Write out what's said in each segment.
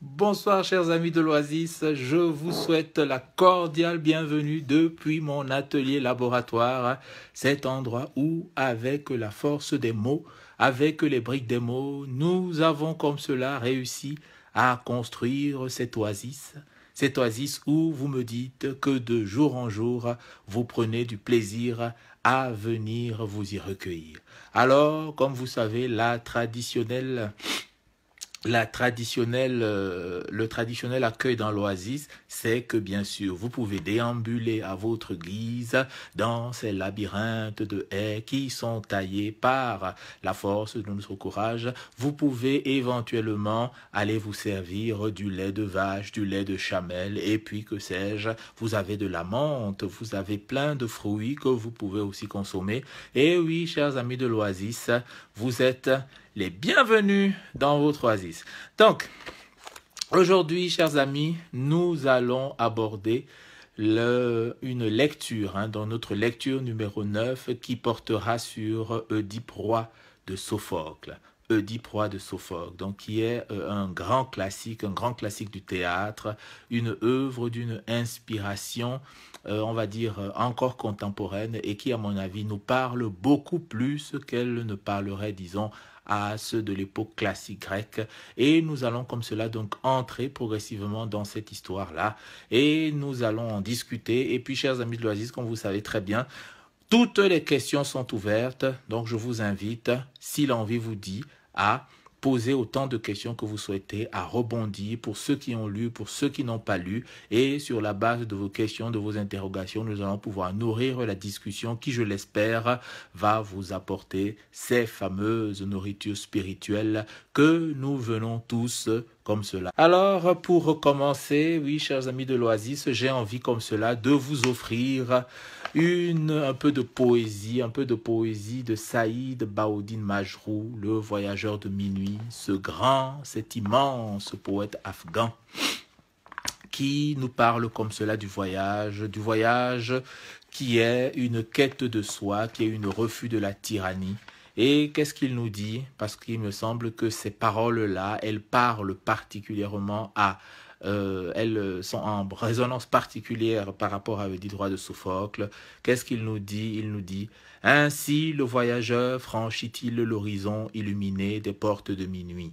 Bonsoir chers amis de l'Oasis, je vous souhaite la cordiale bienvenue depuis mon atelier laboratoire, cet endroit où, avec la force des mots, avec les briques des mots, nous avons comme cela réussi à construire cette oasis, cette oasis où vous me dites que de jour en jour, vous prenez du plaisir à venir vous y recueillir. Alors, comme vous savez, la traditionnelle la traditionnelle, euh, le traditionnel accueil dans l'oasis, c'est que bien sûr, vous pouvez déambuler à votre guise dans ces labyrinthes de haies qui sont taillées par la force de notre courage. Vous pouvez éventuellement aller vous servir du lait de vache, du lait de chamelle, et puis que sais-je, vous avez de la menthe, vous avez plein de fruits que vous pouvez aussi consommer. Et oui, chers amis de l'oasis, vous êtes les bienvenus dans votre oasis. Donc, aujourd'hui, chers amis, nous allons aborder une lecture, hein, dans notre lecture numéro 9, qui portera sur Oedipe roi de Sophocle. Oedipe roi de Sophocle, donc qui est euh, un grand classique, un grand classique du théâtre, une œuvre d'une inspiration, euh, on va dire, encore contemporaine et qui, à mon avis, nous parle beaucoup plus qu'elle ne parlerait, disons, à ceux de l'époque classique grecque. Et nous allons comme cela donc entrer progressivement dans cette histoire-là. Et nous allons en discuter. Et puis, chers amis de l'Oasis, comme vous savez très bien, toutes les questions sont ouvertes. Donc, je vous invite, si l'envie vous dit, à posez autant de questions que vous souhaitez, à rebondir pour ceux qui ont lu, pour ceux qui n'ont pas lu. Et sur la base de vos questions, de vos interrogations, nous allons pouvoir nourrir la discussion qui, je l'espère, va vous apporter ces fameuses nourritures spirituelles que nous venons tous comme cela. Alors, pour commencer, oui, chers amis de l'Oasis, j'ai envie comme cela de vous offrir une, un peu de poésie, un peu de poésie de Saïd Baoudin Majrou, le voyageur de minuit, ce grand, cet immense poète afghan qui nous parle comme cela du voyage, du voyage qui est une quête de soi, qui est une refus de la tyrannie. Et qu'est-ce qu'il nous dit Parce qu'il me semble que ces paroles-là, elles parlent particulièrement à euh, elles euh, sont en résonance particulière par rapport à droits de Sophocle. Qu'est-ce qu'il nous dit Il nous dit Ainsi le voyageur franchit-il l'horizon illuminé des portes de minuit.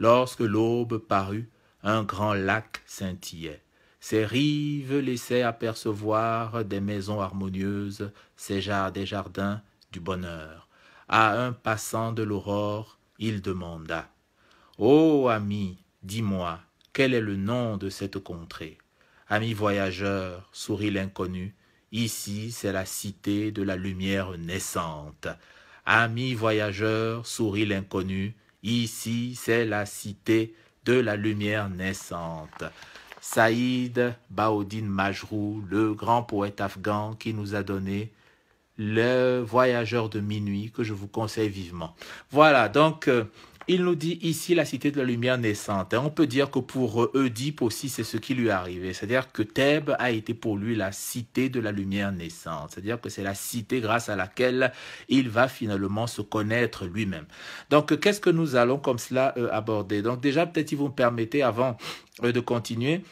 Lorsque l'aube parut, un grand lac scintillait. Ses rives laissaient apercevoir des maisons harmonieuses, ses jardins, jardins du bonheur. À un passant de l'aurore, il demanda Ô ami, dis-moi, quel est le nom de cette contrée ami voyageur? sourit l'inconnu, ici c'est la cité de la lumière naissante. ami voyageur. sourit l'inconnu, ici c'est la cité de la lumière naissante. Saïd Baoudin Majrou, le grand poète afghan qui nous a donné le voyageur de minuit que je vous conseille vivement. Voilà, donc euh, il nous dit ici la cité de la lumière naissante. On peut dire que pour Oedipe aussi, c'est ce qui lui est arrivé. C'est-à-dire que Thèbes a été pour lui la cité de la lumière naissante. C'est-à-dire que c'est la cité grâce à laquelle il va finalement se connaître lui-même. Donc, qu'est-ce que nous allons comme cela euh, aborder Donc déjà, peut-être si vous me permettez, avant euh, de continuer,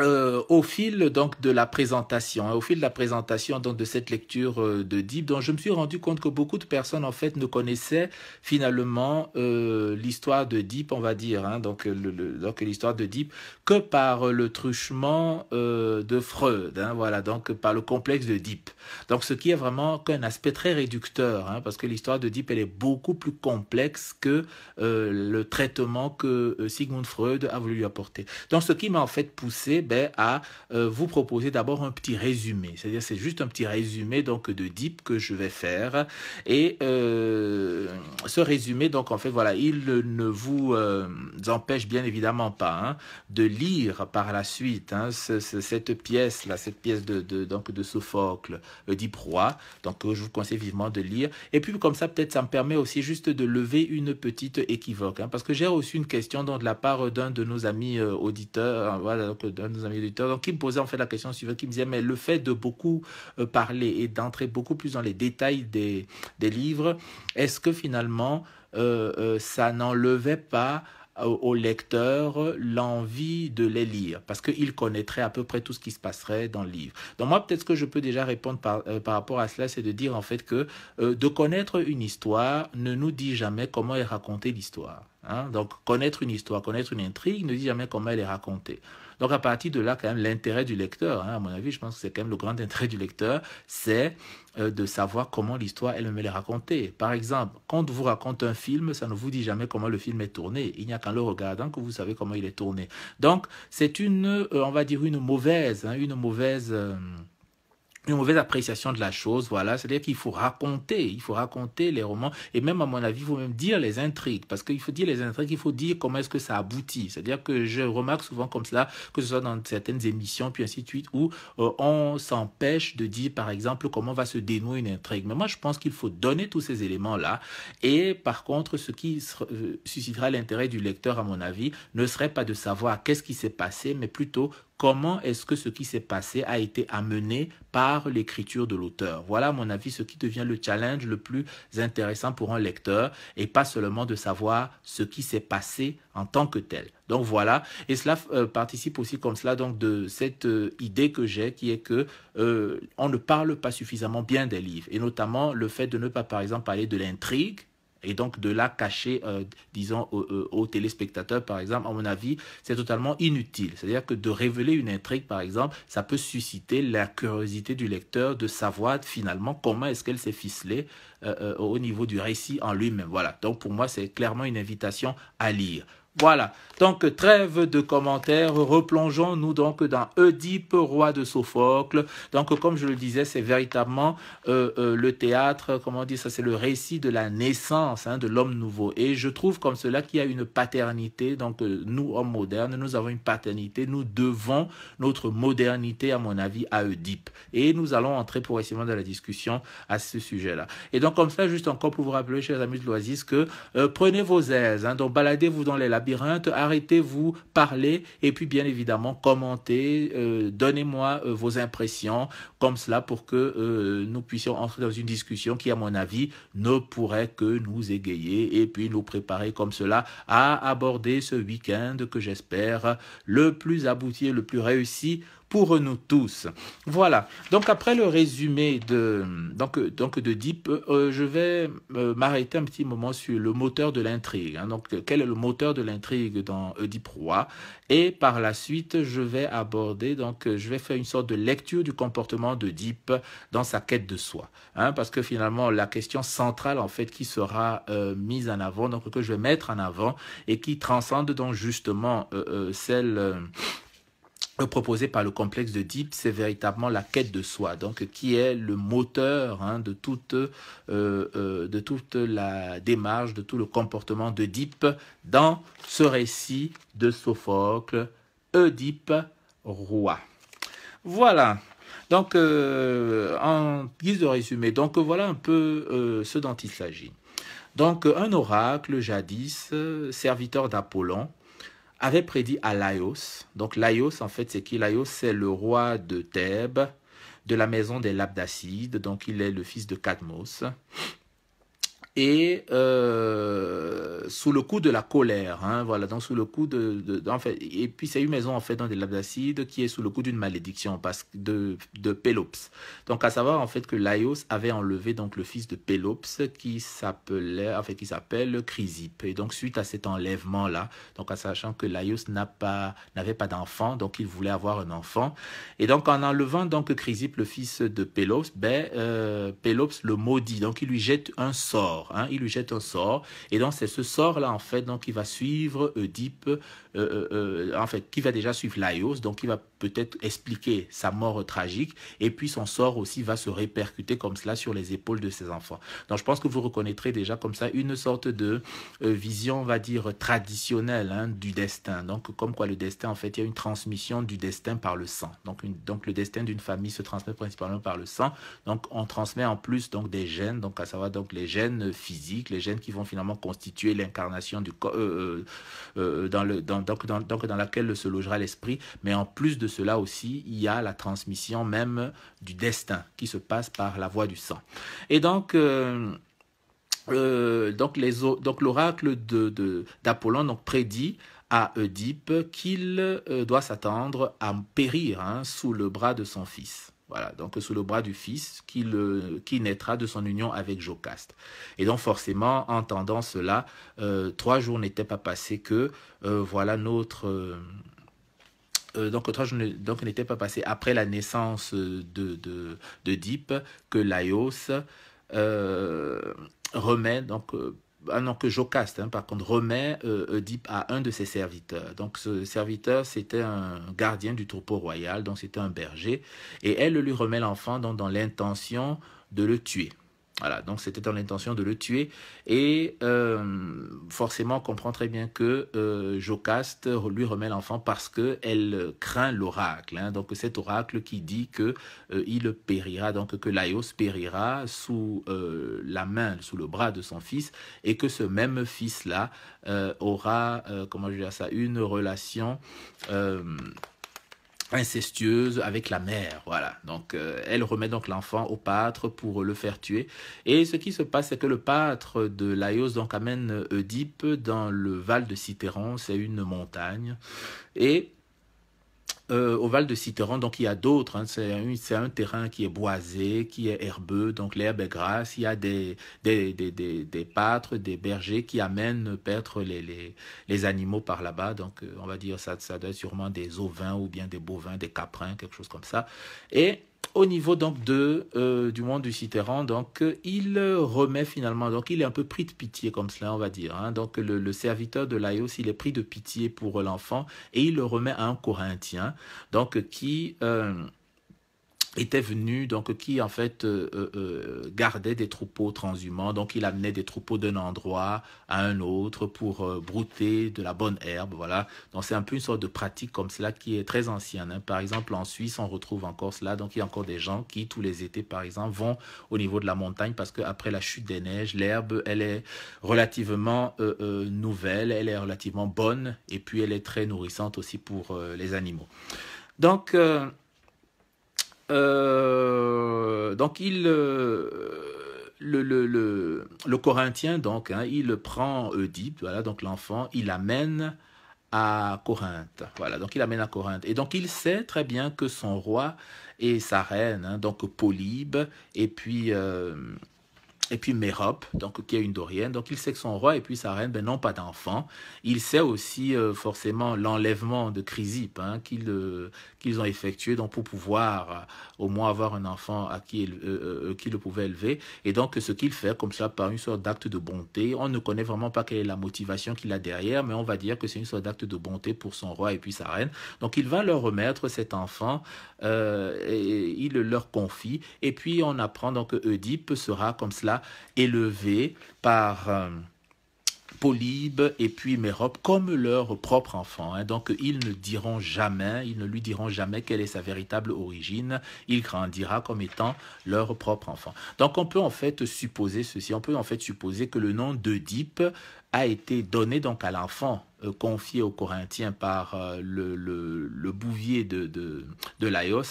euh, au fil donc de la présentation, hein, au fil de la présentation donc de cette lecture euh, de Deep, dont je me suis rendu compte que beaucoup de personnes en fait ne connaissaient finalement euh, l'histoire de Deep, on va dire, hein, donc l'histoire de Deep que par le truchement de Freud, hein, voilà donc par le complexe de Deep. Donc ce qui est vraiment qu'un aspect très réducteur, parce que l'histoire de Deep elle est beaucoup plus complexe que le traitement que Sigmund Freud a voulu lui apporter. Donc ce qui m'a en fait poussé ben, à euh, vous proposer d'abord un petit résumé. C'est-à-dire c'est juste un petit résumé donc de Deep que je vais faire. Et euh, ce résumé, donc en fait, voilà, il ne vous euh, empêche bien évidemment pas hein, de lire par la suite hein, cette pièce, là, cette pièce de, donc, de Sophocle, Deep Roi. Donc je vous conseille vivement de lire. Et puis comme ça, peut-être ça me permet aussi juste de lever une petite équivoque. Hein, parce que j'ai reçu une question donc, de la part d'un de nos amis auditeurs, voilà, d'un donc, qui me posait en fait la question suivante, qui me disait, mais le fait de beaucoup euh, parler et d'entrer beaucoup plus dans les détails des, livres, est-ce que finalement, euh, euh, ça n'enlevait pas au lecteur l'envie de les lire parce qu'il connaîtrait à peu près tout ce qui se passerait dans le livre. Donc moi peut-être ce que je peux déjà répondre par, rapport à cela c'est de dire en fait que de connaître une histoire ne nous dit jamais comment est racontée l'histoire. Hein. Donc connaître une histoire, connaître une intrigue ne dit jamais comment elle est racontée. Donc à partir de là, quand même, l'intérêt du lecteur, hein, à mon avis, je pense que c'est quand même le grand intérêt du lecteur, c'est euh, de savoir comment l'histoire elle-même est racontée. Par exemple, quand on vous raconte un film, ça ne vous dit jamais comment le film est tourné. Il n'y a qu'en le regardant que vous savez comment il est tourné. Donc c'est une, euh, on va dire une mauvaise, hein, une mauvaise... Euh, une mauvaise appréciation de la chose, voilà. C'est-à-dire qu'il faut raconter, il faut raconter les romans, et même à mon avis, il faut même dire les intrigues, parce qu'il faut dire les intrigues, il faut dire comment est-ce que ça aboutit. C'est-à-dire que je remarque souvent comme cela, que ce soit dans certaines émissions, puis ainsi de suite, où euh, on s'empêche de dire, par exemple, comment va se dénouer une intrigue. Mais moi, je pense qu'il faut donner tous ces éléments-là, et par contre, ce qui euh, suscitera l'intérêt du lecteur, à mon avis, ne serait pas de savoir qu'est-ce qui s'est passé, mais plutôt comment est-ce que ce qui s'est passé a été amené par l'écriture de l'auteur. Voilà, à mon avis, ce qui devient le challenge le plus intéressant pour un lecteur et pas seulement de savoir ce qui s'est passé en tant que tel. Donc voilà, et cela euh, participe aussi comme cela donc de cette euh, idée que j'ai qui est que euh, on ne parle pas suffisamment bien des livres et notamment le fait de ne pas par exemple parler de l'intrigue et donc de la cacher, euh, disons, aux, euh, téléspectateurs, par exemple, à mon avis, c'est totalement inutile. C'est-à-dire que de révéler une intrigue, par exemple, ça peut susciter la curiosité du lecteur de savoir finalement comment est-ce qu'elle s'est ficelée euh, au niveau du récit en lui-même. Voilà. Donc pour moi, c'est clairement une invitation à lire. Voilà. Donc, trêve de commentaires. Replongeons-nous donc dans Oedipe, roi de Sophocle. Donc, comme je le disais, c'est véritablement euh, euh le théâtre, comment dire dit ça, c'est le récit de la naissance hein, de l'homme nouveau. Et je trouve comme cela qu'il y a une paternité. Donc, euh, nous, hommes modernes, nous avons une paternité. Nous devons notre modernité, à mon avis, à Oedipe. Et nous allons entrer progressivement dans la discussion à ce sujet-là. Et donc, comme ça, juste encore pour vous rappeler, chers amis de l'Oasis, que euh, prenez vos aises. Hein, donc, baladez-vous dans les labs arrêtez-vous, parlez et puis bien évidemment commentez, euh, donnez-moi euh, vos impressions comme cela pour que euh, nous puissions entrer dans une discussion qui à mon avis ne pourrait que nous égayer et puis nous préparer comme cela à aborder ce week-end que j'espère le plus abouti et le plus réussi pour nous tous. Voilà. Donc après le résumé de donc donc de Deep, euh, euh, je vais euh, m'arrêter un petit moment sur le moteur de l'intrigue. Hein. Donc quel est le moteur de l'intrigue dans Deep Roi Et par la suite, je vais aborder donc je vais faire une sorte de lecture du comportement de Deep dans sa quête de soi. Hein. parce que finalement la question centrale en fait qui sera mise en avant, donc que je vais mettre en avant et qui transcende donc justement celle proposé par le complexe de c'est véritablement la quête de soi, donc qui est le moteur hein, de toute euh, euh, de toute la démarche, de tout le comportement de dans ce récit de Sophocle, Oedipe roi. Voilà. Donc euh, en guise de résumé, donc voilà un peu ce dont il s'agit. Donc un oracle jadis serviteur d'Apollon avait prédit à Laios. Donc Laios, en fait, c'est qui Laios, c'est le roi de Thèbes, de la maison des Labdacides. Donc il est le fils de Cadmos et euh, sous le coup de la colère, hein, voilà, donc sous le coup de, de, en fait, et puis c'est une maison en fait dans des labdacides qui est sous le coup d'une malédiction parce de de Pélops. Donc à savoir en fait que Laios avait enlevé donc le fils de Pélops qui s'appelait, en fait, qui s'appelle Chrysippe. Et donc suite à cet enlèvement là, donc en sachant que Laios n'a pas n'avait pas d'enfant, donc il voulait avoir un enfant, et donc en enlevant donc Chrysippe le fils de Pélops, ben euh, Pélops le maudit, donc il lui jette un sort Hein. Il lui jette un sort. Et donc, c'est ce sort-là, en fait, donc, qui va suivre Oedipe euh, euh, euh, en fait, qui va déjà suivre Laios, donc qui va peut-être expliquer sa mort tragique, et puis son sort aussi va se répercuter comme cela sur les épaules de ses enfants. Donc je pense que vous reconnaîtrez déjà comme ça une sorte de vision, on va dire, traditionnelle hein, du destin. Donc comme quoi le destin, en fait, il y a une transmission du destin par le sang. Donc, donc le destin d'une famille se transmet principalement par le sang. Donc on transmet en plus donc des gènes, donc à savoir donc les gènes physiques, les gènes qui vont finalement constituer l'incarnation du corps dans le dans donc, dans, laquelle se logera l'esprit. Mais en plus de cela aussi, il y a la transmission même du destin qui se passe par la voie du sang. Et donc... Euh, euh, l'oracle d'Apollon de, prédit à Oedipe qu'il euh, doit s'attendre à périr hein, sous le bras de son fils. Voilà, donc sous le bras du fils qui, naîtra de son union avec Jocaste. Et donc forcément, en entendant cela, euh, trois jours n'étaient pas passés que euh, voilà notre... Euh, donc, trois jours n'était pas passé après la naissance de, de, de que Laios remet donc ah que Jocaste, hein, par contre, remet euh, à un de ses serviteurs. Donc ce serviteur, c'était un gardien du troupeau royal, donc c'était un berger, et elle lui remet l'enfant dans l'intention de le tuer. Voilà, donc c'était dans l'intention de le tuer. Et euh, forcément, on comprend très bien que euh, Jocaste lui remet l'enfant parce qu'elle craint l'oracle. Hein. donc cet oracle qui dit que euh, il périra, donc que Laios périra sous la main, sous le bras de son fils, et que ce même fils-là aura, comment je dire ça, une relation incestueuse avec la mère, voilà. Donc, euh, elle remet donc l'enfant au pâtre pour le faire tuer. Et ce qui se passe, c'est que le pâtre de Laios donc amène Oedipe dans le val de Citeron, c'est une montagne, et euh, au Val de Citeron, donc il y a d'autres. Hein. c'est un, terrain qui est boisé, qui est herbeux, donc l'herbe est grasse. Il y a des, des, des, des, pâtres, des bergers qui amènent paître les, les, les animaux par là-bas. Donc euh, on va dire ça, ça doit sûrement des ovins ou bien des bovins, des caprins, quelque chose comme ça. Et au niveau donc de euh, du monde du Citerran, donc il remet finalement, donc il est un peu pris de pitié comme cela, on va dire. Hein. Donc le, le, serviteur de Laios, il est pris de pitié pour l'enfant et il le remet à un Corinthien, donc qui euh, était venu, donc qui en fait euh, euh, euh, gardait des troupeaux transhumants, donc il amenait des troupeaux d'un endroit à un autre pour brouter de la bonne herbe, voilà. Donc c'est un peu une sorte de pratique comme cela qui est très ancienne. Hein. Par exemple, en Suisse, on retrouve encore cela, donc il y a encore des gens qui, tous les étés par exemple, vont au niveau de la montagne parce qu'après la chute des neiges, l'herbe, elle est relativement nouvelle, elle est relativement bonne et puis elle est très nourrissante aussi pour les animaux. Donc... Euh, donc il, euh, le, le, le, le, Corinthien, donc, hein, il prend Oedipe, voilà, donc l'enfant, il l'amène à Corinthe. Voilà, donc il amène à Corinthe. Et donc il sait très bien que son roi et sa reine, hein, donc Polybe, et puis euh, et puis Mérop, donc qui est une Dorienne. Donc il sait que son roi et puis sa reine ben, n'ont pas d'enfant. Il sait aussi euh, forcément l'enlèvement de Chrysippe hein, euh, qu'ils ont effectué donc pour pouvoir euh, au moins avoir un enfant à qui qui le pouvait élever. Et donc ce qu'il fait comme ça par une sorte d'acte de bonté, on ne connaît vraiment pas quelle est la motivation qu'il a derrière, mais on va dire que c'est une sorte d'acte de bonté pour son roi et puis sa reine. Donc il va leur remettre cet enfant, et il leur confie. Et puis on apprend donc que Oedipe sera comme cela élevé par euh, Polybe et puis Mérope comme leur propre enfant. Hein. Donc ils ne diront jamais, ils ne lui diront jamais quelle est sa véritable origine. Il grandira comme étant leur propre enfant. Donc on peut en fait supposer ceci, on peut en fait supposer que le nom d'Oedipe a été donné donc à l'enfant euh, confié aux Corinthiens par euh, le, bouvier de Laios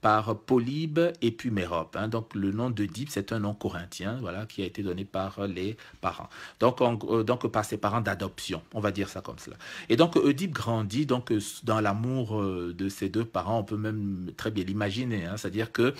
par Polybe et puis hein. Donc le nom d'Oedipe, c'est un nom corinthien voilà, qui a été donné par les parents. Donc, euh, donc par ses parents d'adoption, on va dire ça comme cela. Et donc Oedipe grandit donc, euh, dans l'amour euh, de ses deux parents, on peut même très bien l'imaginer, hein. c'est-à-dire que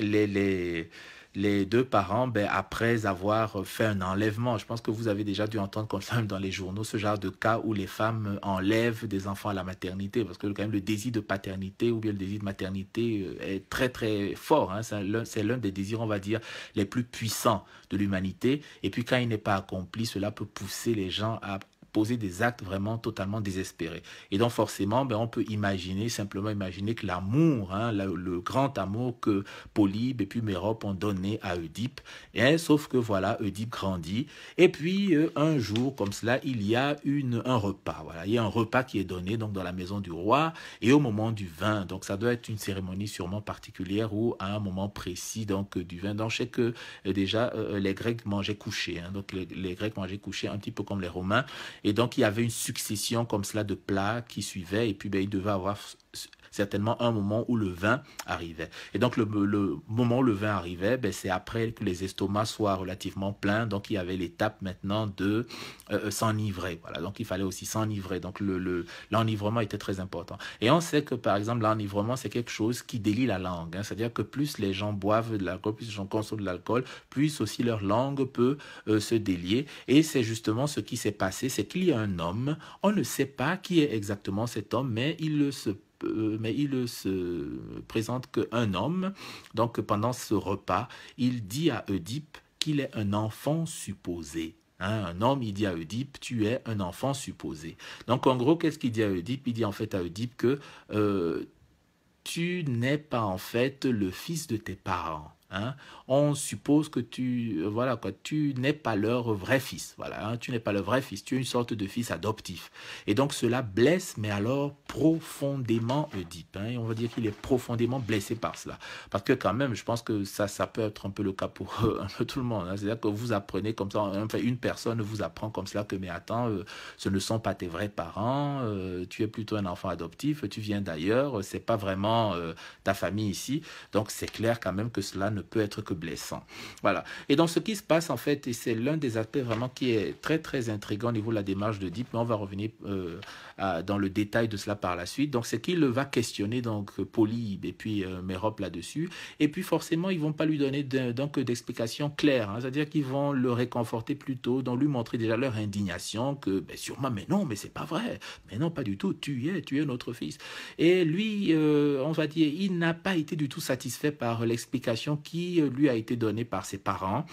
les... les les deux parents, ben, après avoir fait un enlèvement, je pense que vous avez déjà dû entendre quand même dans les journaux ce genre de cas où les femmes enlèvent des enfants à la maternité, parce que quand même le désir de paternité ou bien le désir de maternité euh, est très très fort. Hein. C'est l'un des désirs, on va dire, les plus puissants de l'humanité. Et puis quand il n'est pas accompli, cela peut pousser les gens à poser des actes vraiment totalement désespérés. Et donc forcément, ben, on peut imaginer, simplement imaginer que l'amour, hein, le, grand amour que Polybe et puis Mérope ont donné à Oedipe, hein, sauf que voilà, Oedipe grandit. Et puis euh, un jour, comme cela, il y a une, un repas. Voilà, il y a un repas qui est donné donc dans la maison du roi et au moment du vin. Donc ça doit être une cérémonie sûrement particulière ou à un moment précis donc du vin. Donc je sais que euh, déjà euh, les Grecs mangeaient couché. Hein. donc les, les Grecs mangeaient couché un petit peu comme les Romains. Et donc, il y avait une succession comme cela de plats qui suivaient. Et puis, ben, il devait avoir certainement un moment où le vin arrivait. Et donc, le, moment où le vin arrivait, ben, c'est après que les estomacs soient relativement pleins. Donc, il y avait l'étape maintenant de euh, euh, s'enivrer. Voilà. Donc, il fallait aussi s'enivrer. Donc, l'enivrement le, était très important. Et on sait que, par exemple, l'enivrement, c'est quelque chose qui délie la langue. Hein. C'est-à-dire que plus les gens boivent de l'alcool, plus les gens consomment de l'alcool, plus aussi leur langue peut euh, se délier. Et c'est justement ce qui s'est passé. C'est qu'il y a un homme. On ne sait pas qui est exactement cet homme, mais il se euh, mais il se présente qu'un homme. Donc pendant ce repas, il dit à Oedipe qu'il est un enfant supposé. Hein, un homme, il dit à Oedipe, tu es un enfant supposé. Donc en gros, qu'est-ce qu'il dit à Oedipe Il dit en fait à Oedipe que euh, tu n'es pas en fait le fils de tes parents. Hein. on suppose que tu, euh, voilà quoi, tu n'es pas leur vrai fils. Voilà, hein. tu n'es pas le vrai fils. Tu es une sorte de fils adoptif. Et donc cela blesse, mais alors profondément Oedipe. Hein. on va dire qu'il est profondément blessé par cela. Parce que quand même, je pense que ça, ça peut être un peu le cas pour euh, tout le monde. C'est-à-dire que vous apprenez comme ça, enfin, une personne vous apprend comme cela que mais attends, euh, ce ne sont pas tes vrais parents. tu es plutôt un enfant adoptif. Tu viens d'ailleurs. C'est pas vraiment ta famille ici. Donc c'est clair quand même que cela ne peut être que blessant. Voilà. Et donc, ce qui se passe, en fait, et c'est l'un des aspects vraiment qui est très, très intrigant au niveau de la démarche de Deep, mais on va revenir euh, dans le détail de cela par la suite. Donc, c'est qu'il va questionner, donc, euh, Polybe et puis euh, Mérope là-dessus. Et puis, forcément, ils vont pas lui donner d'explications claires. Hein. C'est-à-dire qu'ils vont le réconforter plutôt, donc lui montrer déjà leur indignation que, ben, sûrement, mais non, mais c'est pas vrai. Mais non, pas du tout. Tu es, tu es notre fils. Et lui, euh, on va dire, il n'a pas été du tout satisfait par l'explication qui euh, lui a été donné par ses parents,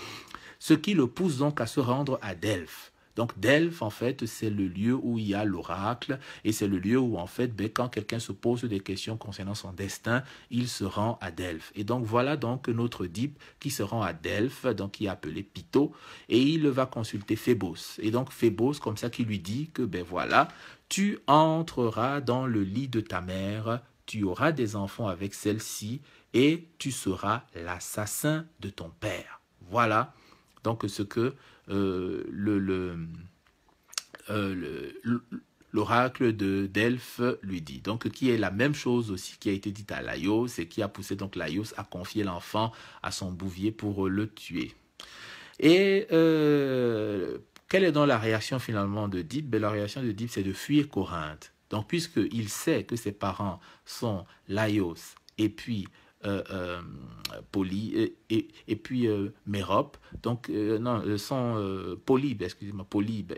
ce qui le pousse donc à se rendre à Delphes. Donc Delphes, en fait, c'est le lieu où il y a l'oracle et c'est le lieu où, en fait, ben, quand quelqu'un se pose des questions concernant son destin, il se rend à Delphes. Et donc voilà donc notre dippe qui se rend à Delphes, donc qui est appelé Pytho, et il va consulter Phébos. Et donc Phébos, comme ça, qui lui dit que, ben voilà, tu entreras dans le lit de ta mère, tu auras des enfants avec celle-ci et tu seras l'assassin de ton père. Voilà donc ce que euh, euh, l'oracle de Delphes lui dit. Donc qui est la même chose aussi qui a été dite à Laios et qui a poussé donc Laios à confier l'enfant à son bouvier pour le tuer. Et euh, quelle est donc la réaction finalement de Dib ben, La réaction de Dib, c'est de fuir Corinthe. Donc, puisqu'il sait que ses parents sont Laios et puis euh, euh, et, et, puis euh, Mérope, donc non, Polybe,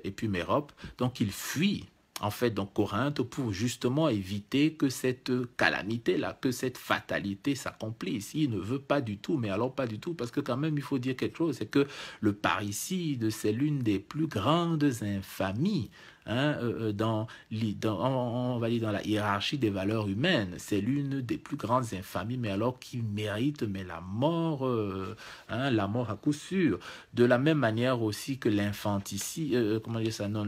et puis Mérope, donc il fuit en fait dans Corinthe pour justement éviter que cette calamité-là, que cette fatalité s'accomplisse. Il ne veut pas du tout, mais alors pas du tout, parce que quand même il faut dire quelque chose, c'est que le parricide, c'est l'une des plus grandes infamies Hein, euh, euh, dans, va dire dans la hiérarchie des valeurs humaines. C'est l'une des plus grandes infamies, mais alors qui mérite mais la mort, euh, hein, la mort à coup sûr. De la même manière aussi que l'infanticide, comment dire ça, non,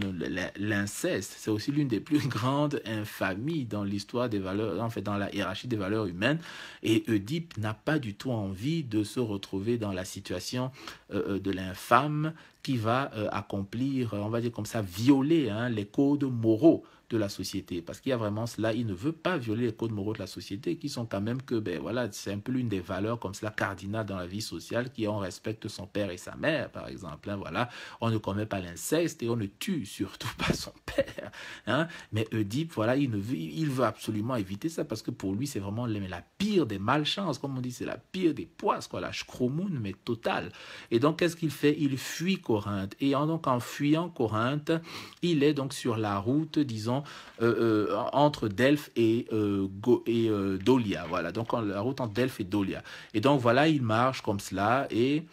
l'inceste, c'est aussi l'une des plus grandes infamies dans l'histoire des valeurs, en fait, dans la hiérarchie des valeurs humaines. Et Oedipe n'a pas du tout envie de se retrouver dans la situation de l'infâme qui va euh, accomplir, euh, on va dire comme ça, violer hein, les codes moraux de la société. Parce qu'il y a vraiment cela, il ne veut pas violer les codes moraux de la société qui sont quand même que, ben voilà, c'est un peu l'une des valeurs comme cela cardinales dans la vie sociale qui est on respecte son père et sa mère, par exemple. Hein, voilà, on ne commet pas l'inceste et on ne tue surtout pas son père. Hein. Mais Oedipe, voilà, il, ne veut, il veut absolument éviter ça parce que pour lui, c'est vraiment la pire des malchances, comme on dit, c'est la pire des poisses, quoi, la chromoune, mais totale. Et donc, qu'est-ce qu'il fait Il fuit Corinthe. Et en, donc, en fuyant Corinthe, il est donc sur la route, disons, euh, euh, entre Delphes et, euh, Go, et Dolia. Voilà, donc la route entre Delphes et Dolia. Et donc voilà, il marche comme cela et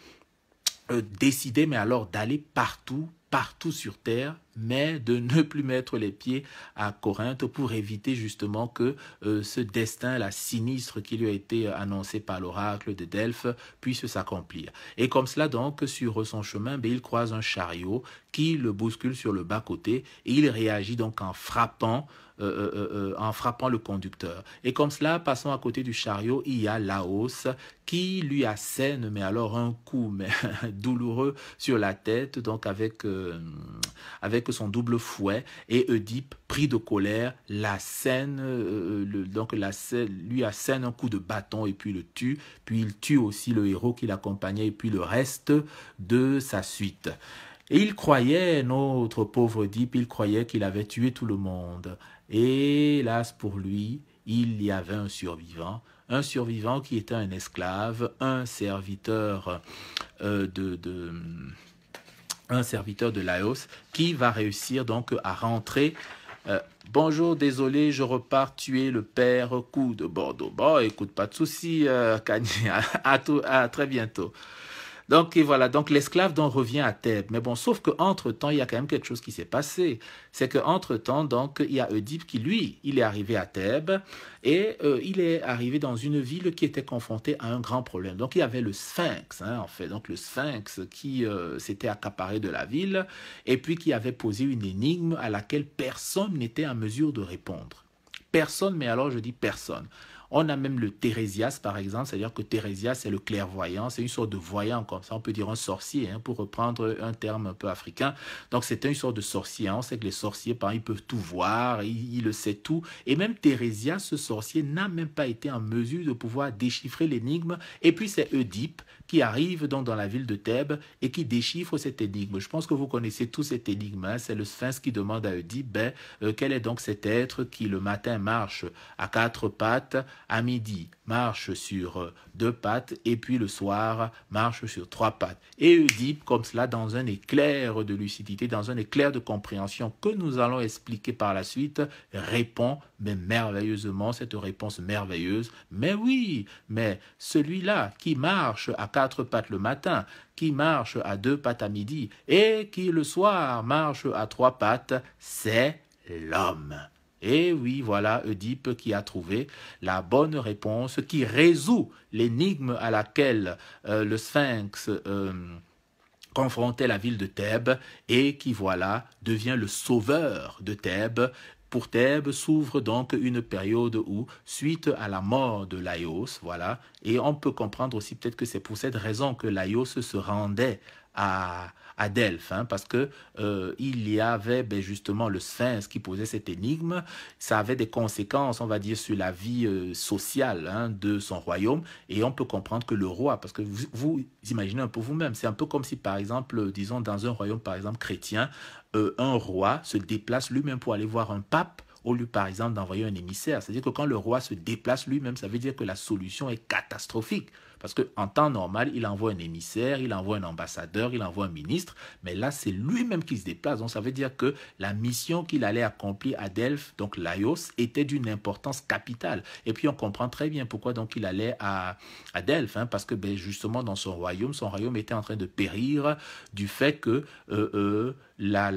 décider, mais alors d'aller partout partout sur terre, mais de ne plus mettre les pieds à Corinthe pour éviter justement que euh, ce destin, la sinistre qui lui a été euh, annoncé par l'oracle de Delphes, puisse s'accomplir. Et comme cela donc, sur son chemin, ben, il croise un chariot qui le bouscule sur le bas-côté et il réagit donc en frappant euh, euh, euh, en frappant le conducteur. Et comme cela, passons à côté du chariot, il y a Laos qui lui assène, mais alors un coup douloureux sur la tête, donc avec, avec son double fouet. Et Oedipe, pris de colère, l'assène, le, donc lui assène un coup de bâton et puis le tue. Puis il tue aussi le héros qui l'accompagnait et puis le reste de sa suite. Et il croyait, notre pauvre Oedipe, il croyait qu'il avait tué tout le monde. Hélas pour lui, il y avait un survivant, un survivant qui était un esclave, un serviteur euh, de, un serviteur de Laos qui va réussir donc à rentrer. Euh, bonjour, désolé, je repars tuer le père coup de Bordeaux. Bon, écoute, pas de souci, euh, à, très bientôt. Donc voilà, donc l'esclave dont revient à Thèbes. Mais bon, sauf qu'entre temps, il y a quand même quelque chose qui s'est passé. C'est qu'entre temps, donc il y a Oedipe qui lui, il est arrivé à Thèbes et euh, il est arrivé dans une ville qui était confrontée à un grand problème. Donc il y avait le Sphinx, hein, en fait, donc le Sphinx qui euh, s'était accaparé de la ville et puis qui avait posé une énigme à laquelle personne n'était en mesure de répondre. Personne, mais alors je dis personne. On a même le Thérésias, par exemple, c'est-à-dire que Thérésias, c'est le clairvoyant, c'est une sorte de voyant, comme ça, on peut dire un sorcier, hein, pour reprendre un terme un peu africain. Donc, c'est une sorte de sorcier. Hein. On sait que les sorciers, par exemple, ils peuvent tout voir, ils, ils le savent tout. Et même Thérésias, ce sorcier, n'a même pas été en mesure de pouvoir déchiffrer l'énigme. Et puis, c'est Oedipe, qui arrive donc dans la ville de Thèbes et qui déchiffre cet énigme. Je pense que vous connaissez tous cet énigme. Hein. C'est le sphinx qui demande à Oedipe, ben, euh, quel est donc cet être qui le matin marche à quatre pattes, à midi marche sur euh, deux pattes et puis le soir marche sur trois pattes. Et Oedipe, comme cela, dans un éclair de lucidité, dans un éclair de compréhension que nous allons expliquer par la suite, répond mais merveilleusement, cette réponse merveilleuse, mais oui, mais celui-là qui marche à quatre pattes le matin, qui marche à deux pattes à midi, et qui le soir marche à trois pattes, c'est l'homme. Et oui, voilà Oedipe qui a trouvé la bonne réponse, qui résout l'énigme à laquelle euh, le sphinx euh, confrontait la ville de Thèbes et qui, voilà, devient le sauveur de Thèbes, pour Thèbes s'ouvre donc une période où, suite à la mort de Laios, voilà, et on peut comprendre aussi peut-être que c'est pour cette raison que Laios se rendait à, Delphes, hein, parce que euh, il y avait ben, justement le sphinx qui posait cette énigme. Ça avait des conséquences, on va dire, sur la vie euh, sociale hein, de son royaume. Et on peut comprendre que le roi, parce que vous, vous imaginez un peu vous-même, c'est un peu comme si, par exemple, disons, dans un royaume, par exemple, chrétien, euh, un roi se déplace lui-même pour aller voir un pape, au lieu par exemple d'envoyer un émissaire. C'est-à-dire que quand le roi se déplace lui-même, ça veut dire que la solution est catastrophique. Parce qu'en temps normal, il envoie un émissaire, il envoie un ambassadeur, il envoie un ministre, mais là, c'est lui-même qui se déplace. Donc, ça veut dire que la mission qu'il allait accomplir à Delphes, donc Laios, était d'une importance capitale. Et puis, on comprend très bien pourquoi donc il allait à, à Delphes, hein, parce que ben, justement, dans son royaume, son royaume était en train de périr du fait que euh, euh, la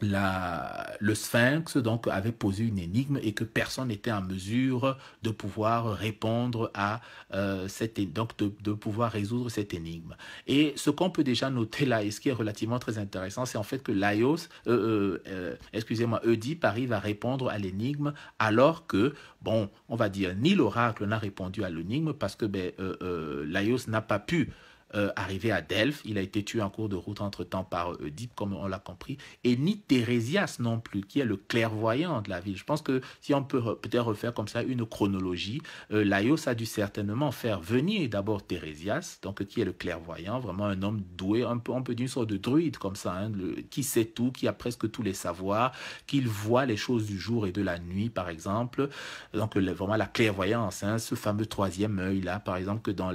le sphinx donc avait posé une énigme et que personne n'était en mesure de pouvoir répondre à euh, cette donc de, pouvoir résoudre cette énigme. Et ce qu'on peut déjà noter là et ce qui est relativement très intéressant, c'est en fait que Laios, euh, euh, excusez-moi, Oedipe arrive à répondre à l'énigme alors que bon, on va dire ni l'oracle n'a répondu à l'énigme parce que ben, Laios n'a pas pu euh, arrivé à Delphes. Il a été tué en cours de route entre-temps par Oedipe, euh, comme on l'a compris. Et ni Thérésias non plus, qui est le clairvoyant de la ville. Je pense que si on peut peut-être refaire comme ça une chronologie, laïos euh, Laios a dû certainement faire venir d'abord Thérésias, donc, qui est le clairvoyant, vraiment un homme doué, un peu, on peut d'une sorte de druide comme ça, hein, qui sait tout, qui a presque tous les savoirs, qui voit les choses du jour et de la nuit, par exemple. Donc, le, vraiment la clairvoyance, hein, ce fameux troisième œil-là, par exemple, que dans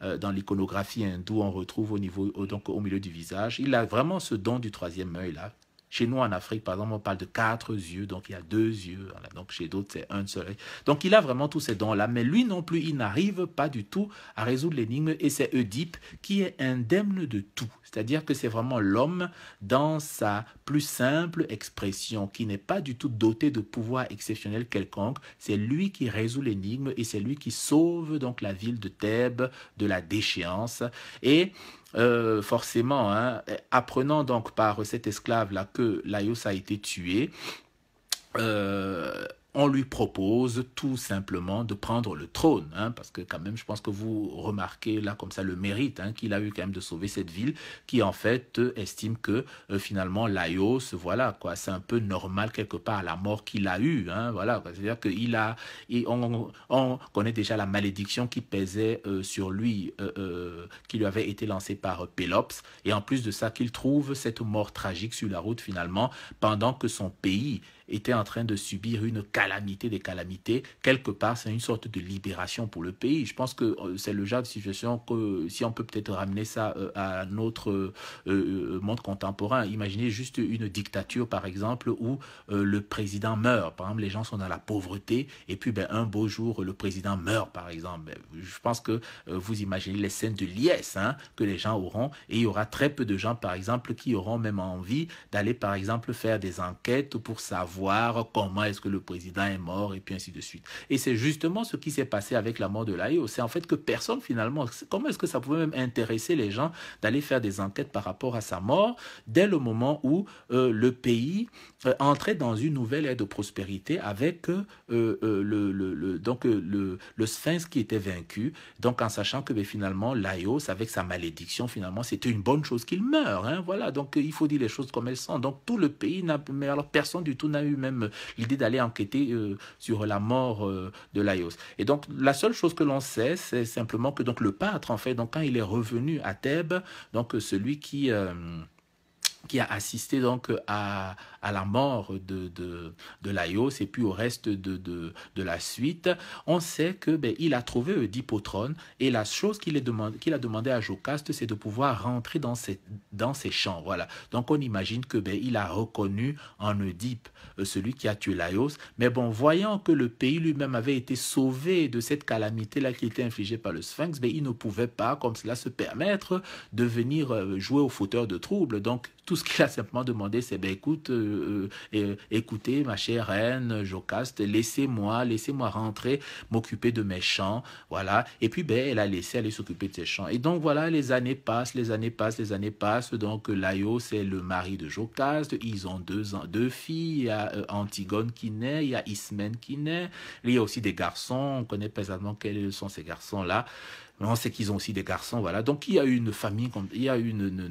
l'iconographie un on retrouve au niveau, donc au milieu du visage. Il a vraiment ce don du troisième œil là, chez nous en Afrique, par exemple, on parle de quatre yeux, donc il y a deux yeux. Donc chez d'autres, c'est un seul. Donc il a vraiment tous ces dons-là, mais lui non plus, il n'arrive pas du tout à résoudre l'énigme. Et c'est Oedipe qui est indemne de tout. C'est-à-dire que c'est vraiment l'homme dans sa plus simple expression, qui n'est pas du tout doté de pouvoir exceptionnel quelconque. C'est lui qui résout l'énigme et c'est lui qui sauve donc la ville de Thèbes de la déchéance. Et euh, forcément, hein, apprenant donc par cet esclave-là que Laios a été tué, euh, on lui propose tout simplement de prendre le trône, hein, parce que quand même, je pense que vous remarquez là comme ça le mérite hein, qu'il a eu quand même de sauver cette ville, qui en fait euh, estime que euh, finalement Laios, voilà quoi, c'est un peu normal quelque part la mort qu'il a eue, hein, voilà, c'est-à-dire qu'il a, on, connaît déjà la malédiction qui pesait euh, sur lui, qui lui avait été lancée par Pélops, et en plus de ça qu'il trouve cette mort tragique sur la route finalement, pendant que son pays était en train de subir une calamité des calamités. Quelque part, c'est une sorte de libération pour le pays. Je pense que euh, c'est le genre de situation que, si on peut peut-être ramener ça euh, à notre euh, monde contemporain, imaginez juste une dictature, par exemple, où le président meurt. Par exemple, les gens sont dans la pauvreté, et puis ben, un beau jour, le président meurt, par exemple. Ben, je pense que vous imaginez les scènes de liesse hein, que les gens auront, et il y aura très peu de gens, par exemple, qui auront même envie d'aller, par exemple, faire des enquêtes pour savoir voir comment est-ce que le président est mort et puis ainsi de suite. Et c'est justement ce qui s'est passé avec la mort de l'AIO. C'est en fait que personne finalement, comment est-ce que ça pouvait même intéresser les gens d'aller faire des enquêtes par rapport à sa mort dès le moment où euh, le pays euh, entrer dans une nouvelle ère de prospérité avec euh, euh, le, le, le, donc, le, le sphinx qui était vaincu, donc en sachant que mais ben, finalement Laios, avec sa malédiction, finalement, c'était une bonne chose qu'il meure. Hein, voilà, donc il faut dire les choses comme elles sont. Donc tout le pays n'a, mais alors personne du tout n'a eu même l'idée d'aller enquêter sur la mort de Laios. Et donc la seule chose que l'on sait, c'est simplement que donc le pâtre, en fait, donc quand il est revenu à Thèbes, donc celui qui qui a assisté donc à, à la mort de, de, de Laios et puis au reste de, de, de la suite, on sait que ben, il a trouvé trône et la chose qu'il a demandé à Jocaste, c'est de pouvoir rentrer dans ses, dans ces champs. Voilà. Donc on imagine que ben, il a reconnu en Oedipe euh, celui qui a tué Laios. Mais bon, voyant que le pays lui-même avait été sauvé de cette calamité-là qui était infligée par le Sphinx, ben, il ne pouvait pas, comme cela, se permettre de venir euh, jouer au fauteur de troubles. Donc tout ce qu'il a simplement demandé, c'est ben, écoute, euh, euh, euh, écoutez ma chère reine Jocaste, laissez-moi, laissez-moi rentrer, m'occuper de mes champs, voilà. Et puis ben elle a laissé aller s'occuper de ses champs. Et donc voilà, les années passent, les années passent, les années passent. Donc Laïo c'est le mari de Jocaste, ils ont deux deux filles, il y a euh, Antigone qui naît, il y a Ismène qui naît, il y a aussi des garçons, on connaît pas exactement quels sont ces garçons là. On sait qu'ils ont aussi des garçons, voilà. Donc il y a une famille, il y a une,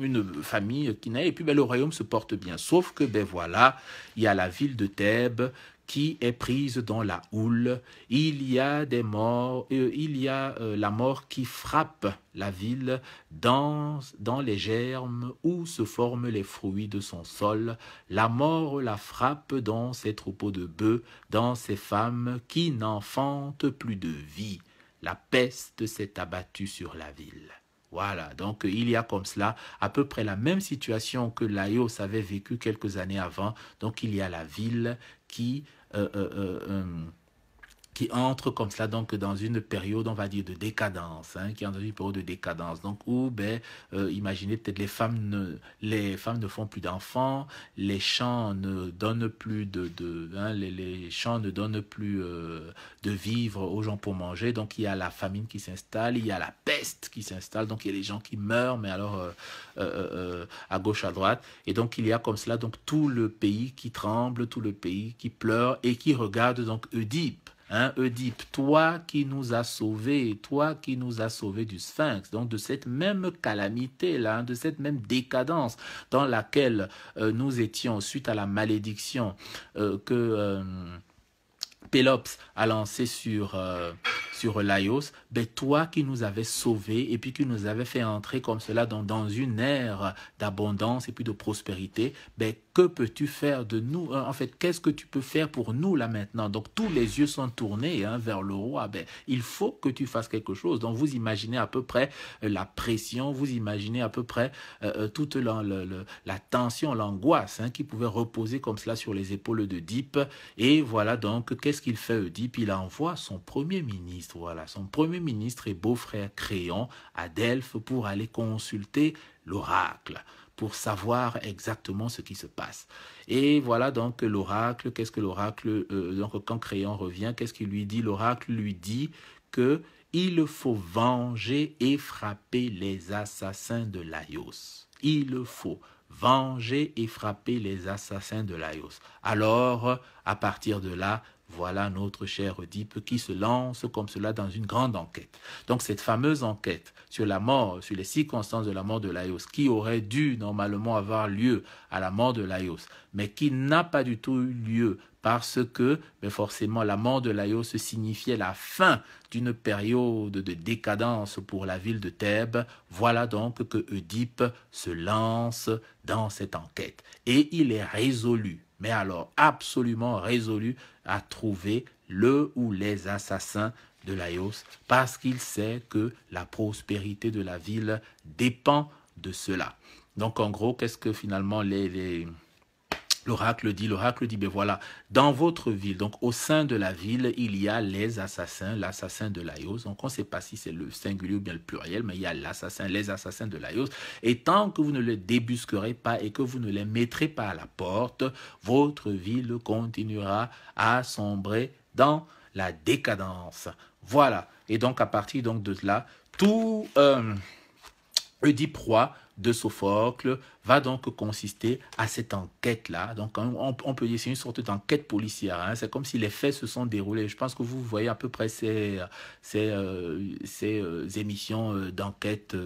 une, famille qui naît, et puis ben, le royaume se porte bien. Sauf que, ben voilà, il y a la ville de Thèbes qui est prise dans la houle. Il y a des morts, euh, il y a euh, la mort qui frappe la ville dans, dans les germes où se forment les fruits de son sol. La mort la frappe dans ses troupeaux de bœufs, dans ses femmes qui n'enfantent plus de vie la peste s'est abattue sur la ville. Voilà, donc euh, il y a comme cela à peu près la même situation que Laios avait vécu quelques années avant. Donc il y a la ville qui euh, euh, qui entre comme cela donc dans une période, on va dire, de décadence, hein, qui entre dans une période de décadence. Donc où, ben, euh, imaginez peut-être les femmes ne, les femmes ne font plus d'enfants, les champs ne donnent plus de, de hein, les, les, champs ne donnent plus euh, de vivre aux gens pour manger. Donc il y a la famine qui s'installe, il y a la peste qui s'installe. Donc il y a les gens qui meurent, mais alors euh, à gauche, à droite. Et donc il y a comme cela donc tout le pays qui tremble, tout le pays qui pleure et qui regarde donc Oedipe Hein, Oedipe, toi qui nous as sauvés, toi qui nous as sauvés du sphinx, donc de cette même calamité là, de cette même décadence dans laquelle euh, nous étions suite à la malédiction euh, que euh, Pélops a lancée sur sur Laios, ben, toi qui nous avais sauvés et puis qui nous avais fait entrer comme cela dans, une ère d'abondance et puis de prospérité, ben que peux-tu faire de nous euh, En fait, qu'est-ce que tu peux faire pour nous là maintenant Donc tous les yeux sont tournés hein, vers le roi. Ben, il faut que tu fasses quelque chose. Donc vous imaginez à peu près euh, la pression, vous imaginez à peu près euh, toute la, tension, l'angoisse hein, qui pouvait reposer comme cela sur les épaules d'Oedipe. Et voilà donc, qu'est-ce qu'il fait Oedipe Il envoie son premier ministre, voilà, son premier ministre et beau-frère Créon à Delphes pour aller consulter l'oracle pour savoir exactement ce qui se passe. Et voilà donc l'oracle, qu'est-ce que l'oracle, euh, donc quand Créon revient, qu'est-ce qu'il lui dit L'oracle lui dit que il faut venger et frapper les assassins de Laios. Il faut venger et frapper les assassins de Laios. Alors, à partir de là, voilà notre cher Oedipe qui se lance comme cela dans une grande enquête. Donc cette fameuse enquête sur la mort, sur les circonstances de la mort de Laios, qui aurait dû normalement avoir lieu à la mort de Laios, mais qui n'a pas du tout eu lieu parce que mais ben forcément la mort de Laios signifiait la fin d'une période de décadence pour la ville de Thèbes. Voilà donc que Oedipe se lance dans cette enquête et il est résolu mais alors absolument résolu à trouver le ou les assassins de l'Aios. parce qu'il sait que la prospérité de la ville dépend de cela. Donc en gros, qu'est-ce que finalement les L'oracle dit, l'oracle dit, ben voilà, dans votre ville, donc au sein de la ville, il y a les assassins, l'assassin de Laios. Donc on ne sait pas si c'est le singulier ou bien le pluriel, mais il y a l'assassin, les assassins de Laios. Et tant que vous ne les débusquerez pas et que vous ne les mettrez pas à la porte, votre ville continuera à sombrer dans la décadence. Voilà. Et donc à partir donc de là, tout euh, Proie de Sophocle va donc consister à cette enquête-là. Donc on, peut dire c'est une sorte d'enquête policière. Hein. C'est comme si les faits se sont déroulés. Je pense que vous voyez à peu près ces, ces, euh, ces euh, émissions euh, d'enquête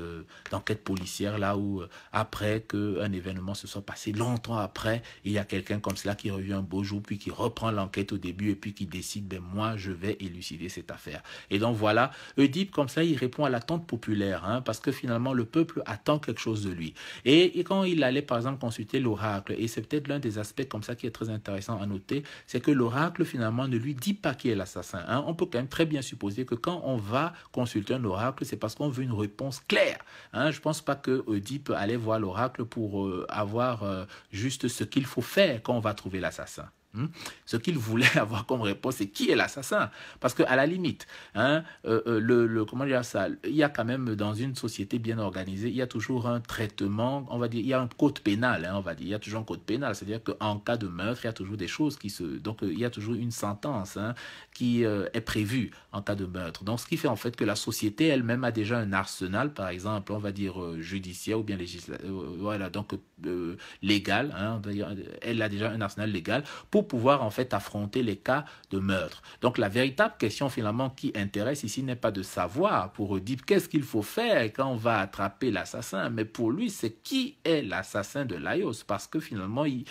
d'enquête policière là où après qu'un événement se soit passé, longtemps après, il y a quelqu'un comme cela qui revient un beau jour, puis qui reprend l'enquête au début et puis qui décide, ben moi je vais élucider cette affaire. Et donc voilà, Oedipe comme ça, il répond à l'attente populaire hein, parce que finalement le peuple attend quelque chose de lui. Et, et quand il allait par exemple consulter l'oracle, et c'est peut-être l'un des aspects comme ça qui est très intéressant à noter, c'est que l'oracle finalement ne lui dit pas qui est l'assassin. Hein. On peut quand même très bien supposer que quand on va consulter un oracle, c'est parce qu'on veut une réponse claire. Hein. Je ne pense pas que Oedipe allait voir l'oracle pour euh, avoir euh, juste ce qu'il faut faire quand on va trouver l'assassin. Hmm? Ce qu'il voulait avoir comme réponse, c'est qui est l'assassin Parce qu'à la limite, hein, euh, euh, le, comment dire Il y a quand même dans une société bien organisée, il y a toujours un traitement, on va dire, il y a un code pénal, hein, on va dire, il y a toujours un code pénal, c'est-à-dire qu'en cas de meurtre, il y a toujours des choses qui se, donc euh, il y a toujours une sentence hein, qui est prévue en cas de meurtre. Donc ce qui fait en fait que la société elle-même a déjà un arsenal, par exemple, on va dire judiciaire ou bien législatif, voilà, donc légal, hein, elle a déjà un arsenal légal pour pouvoir en fait affronter les cas de meurtre. Donc la véritable question finalement qui intéresse ici n'est pas de savoir pour dire qu'est-ce qu'il faut faire quand on va attraper l'assassin, mais pour lui c'est qui est l'assassin de Laios parce que finalement il,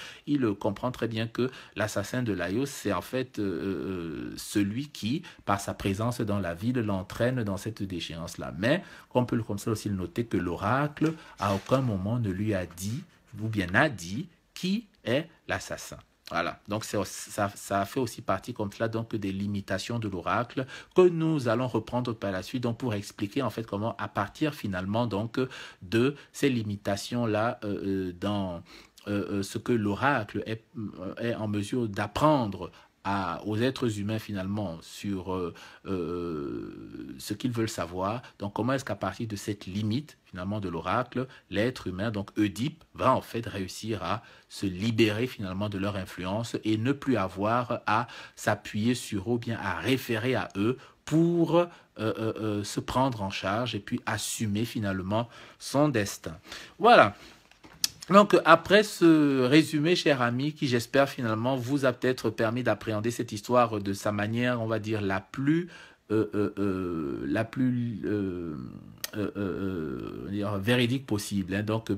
comprend très bien que l'assassin de Laios c'est en fait euh, euh, celui qui par sa présence dans la ville l'entraîne dans cette déchéance-là. Mais on peut comme ça aussi noter que l'oracle à aucun moment ne lui a dit ou bien a dit qui est l'assassin. Voilà, donc ça, fait aussi partie comme cela donc des limitations de l'oracle que nous allons reprendre par la suite donc pour expliquer en fait comment à partir finalement donc de ces limitations là euh, euh, dans euh, ce que l'oracle est, en mesure d'apprendre aux êtres humains finalement sur euh, euh, ce qu'ils veulent savoir. Donc comment est-ce qu'à partir de cette limite finalement de l'oracle, l'être humain, donc Oedipe, va en fait réussir à se libérer finalement de leur influence et ne plus avoir à s'appuyer sur eux ou bien à référer à eux pour euh, se prendre en charge et puis assumer finalement son destin. Voilà, donc, après ce résumé, cher ami, qui j'espère finalement vous a peut-être permis d'appréhender cette histoire de sa manière, on va dire, la plus, euh, euh, euh, la plus véridique possible. Hein. Donc,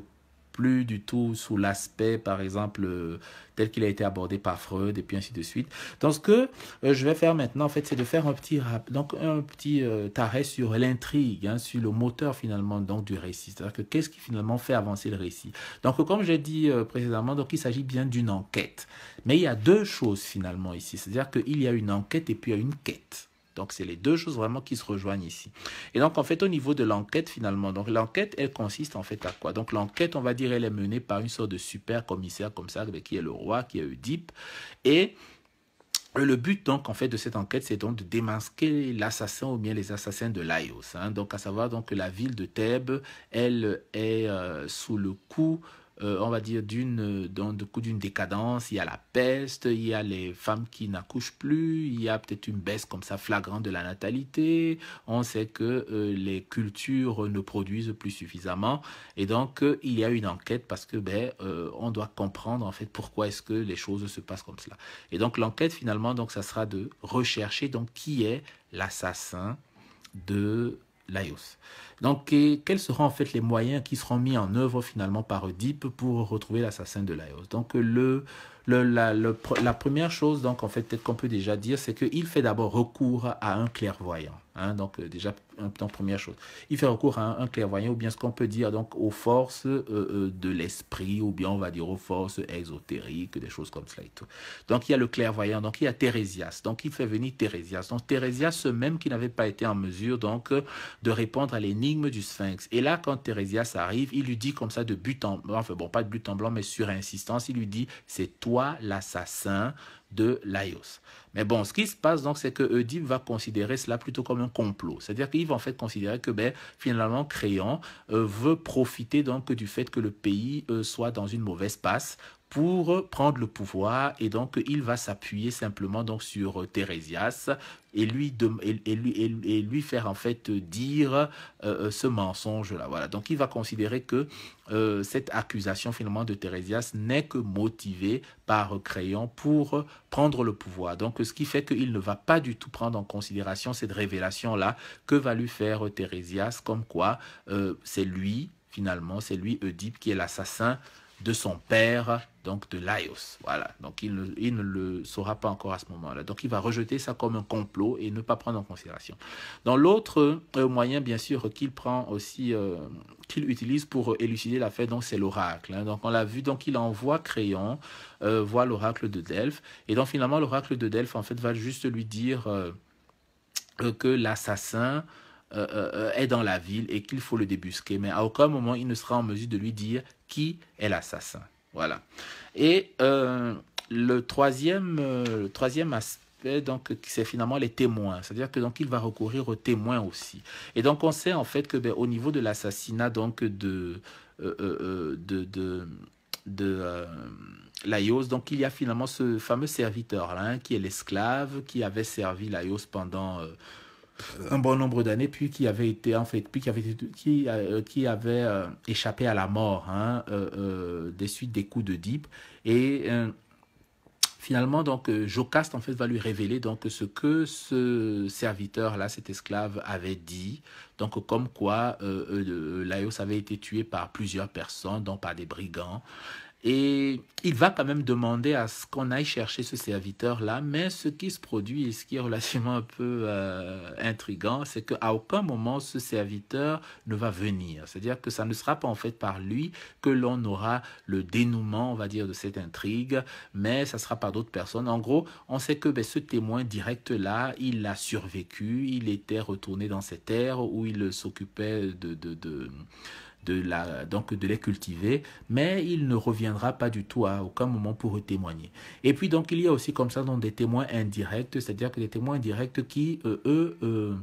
plus du tout sous l'aspect, par exemple, euh, tel qu'il a été abordé par Freud et puis ainsi de suite. Donc, ce que euh, je vais faire maintenant, en fait, c'est de faire un petit, rap, donc, un petit euh, taré sur l'intrigue, hein, sur le moteur finalement donc, du récit. C'est-à-dire que qu'est-ce qui finalement fait avancer le récit. Donc, comme j'ai dit précédemment, donc, il s'agit bien d'une enquête. Mais il y a deux choses finalement ici. C'est-à-dire qu'il y a une enquête et puis il y a une quête. Donc, c'est les deux choses vraiment qui se rejoignent ici. Et donc, en fait, au niveau de l'enquête, finalement, donc l'enquête, elle consiste en fait à quoi Donc, l'enquête, on va dire, elle est menée par une sorte de super commissaire comme ça, qui est le roi, qui est Oedipe. Et le but donc en fait de cette enquête, c'est donc de démasquer l'assassin ou bien les assassins de Laios. Hein. Donc à savoir donc que la ville de Thèbes, elle est euh, sous le coup euh, on va dire, d'une euh, d'une décadence. Il y a la peste, il y a les femmes qui n'accouchent plus, il y a peut-être une baisse comme ça flagrante de la natalité. On sait que euh, les cultures ne produisent plus suffisamment. Et donc, il y a une enquête parce que ben, on doit comprendre en fait pourquoi est-ce que les choses se passent comme cela. Et donc, l'enquête finalement, donc, ça sera de rechercher donc qui est l'assassin de donc, quels seront en fait les moyens qui seront mis en œuvre finalement par Oedipe pour retrouver l'assassin de Laïos Donc, la, première chose, en fait, qu'on peut déjà dire, c'est qu'il fait d'abord recours à un clairvoyant. Hein, donc euh, déjà, première chose. Il fait recours à un, clairvoyant ou bien ce qu'on peut dire donc aux forces euh, euh, de l'esprit ou bien on va dire aux forces exotériques, des choses comme cela et tout. Donc il y a le clairvoyant, donc il y a Thérésias. Donc il fait venir Thérésias. Donc Thérésias, ce même qui n'avait pas été en mesure donc de répondre à l'énigme du sphinx. Et là, quand Thérésias arrive, il lui dit comme ça de but en blanc, enfin bon, pas de but en blanc, mais sur insistance, il lui dit, c'est toi l'assassin de Laios. Mais bon, ce qui se passe donc, c'est que Oedipe va considérer cela plutôt comme un complot. C'est-à-dire qu'il va en fait considérer que ben, finalement Créon euh, veut profiter donc du fait que le pays euh, soit dans une mauvaise passe pour prendre le pouvoir et donc il va s'appuyer simplement donc sur euh, Thérésias et lui, et, lui, et lui faire en fait dire ce mensonge là voilà donc il va considérer que cette accusation finalement de Thérésias n'est que motivée par Crayon pour prendre le pouvoir. Donc, ce qui fait qu'il ne va pas du tout prendre en considération cette révélation-là que va lui faire Thérésias, comme quoi euh, c'est lui, finalement, c'est lui Oedipe qui est l'assassin de son père, donc de Laios. Voilà, donc il ne, le saura pas encore à ce moment-là. Donc il va rejeter ça comme un complot et ne pas prendre en considération. Dans l'autre euh, moyen, bien sûr, qu'il prend aussi, euh, qu'il utilise pour élucider l'affaire, donc c'est l'oracle. Hein. Donc on l'a vu, donc il envoie Créon, euh, voit l'oracle de Delphes. Et donc finalement, l'oracle de Delphes, en fait, va juste lui dire que l'assassin... Euh, euh, euh, est dans la ville et qu'il faut le débusquer. Mais à aucun moment, il ne sera en mesure de lui dire qui est l'assassin. Voilà. Et le troisième, le troisième aspect donc c'est finalement les témoins c'est à dire que donc il va recourir aux témoins aussi et donc on sait en fait que ben, au niveau de l'assassinat donc de euh, de de, de Laios, donc il y a finalement ce fameux serviteur là hein, qui est l'esclave qui avait servi Laios pendant euh, un bon nombre d'années, puis qui avait été en fait, puis qui avait, qui, euh, qui avait euh, échappé à la mort hein, des suites des coups de Et finalement, donc Jocaste en fait va lui révéler donc ce que ce serviteur là, cet esclave avait dit. Donc comme quoi Laios avait été tué par plusieurs personnes, dont par des brigands. Et il va quand même demander à ce qu'on aille chercher ce serviteur-là, mais ce qui se produit et ce qui est relativement un peu intriguant, euh, intrigant, c'est qu'à aucun moment ce serviteur ne va venir. C'est-à-dire que ça ne sera pas en fait par lui que l'on aura le dénouement, on va dire, de cette intrigue, mais ça sera par d'autres personnes. En gros, on sait que ben, ce témoin direct-là, il a survécu, il était retourné dans cette terres où il s'occupait de, de de, la, donc de les cultiver, mais il ne reviendra pas du tout à aucun moment pour témoigner. Et puis donc il y a aussi comme ça des témoins indirects, c'est-à-dire que des témoins indirects qui, euh, eux, euh,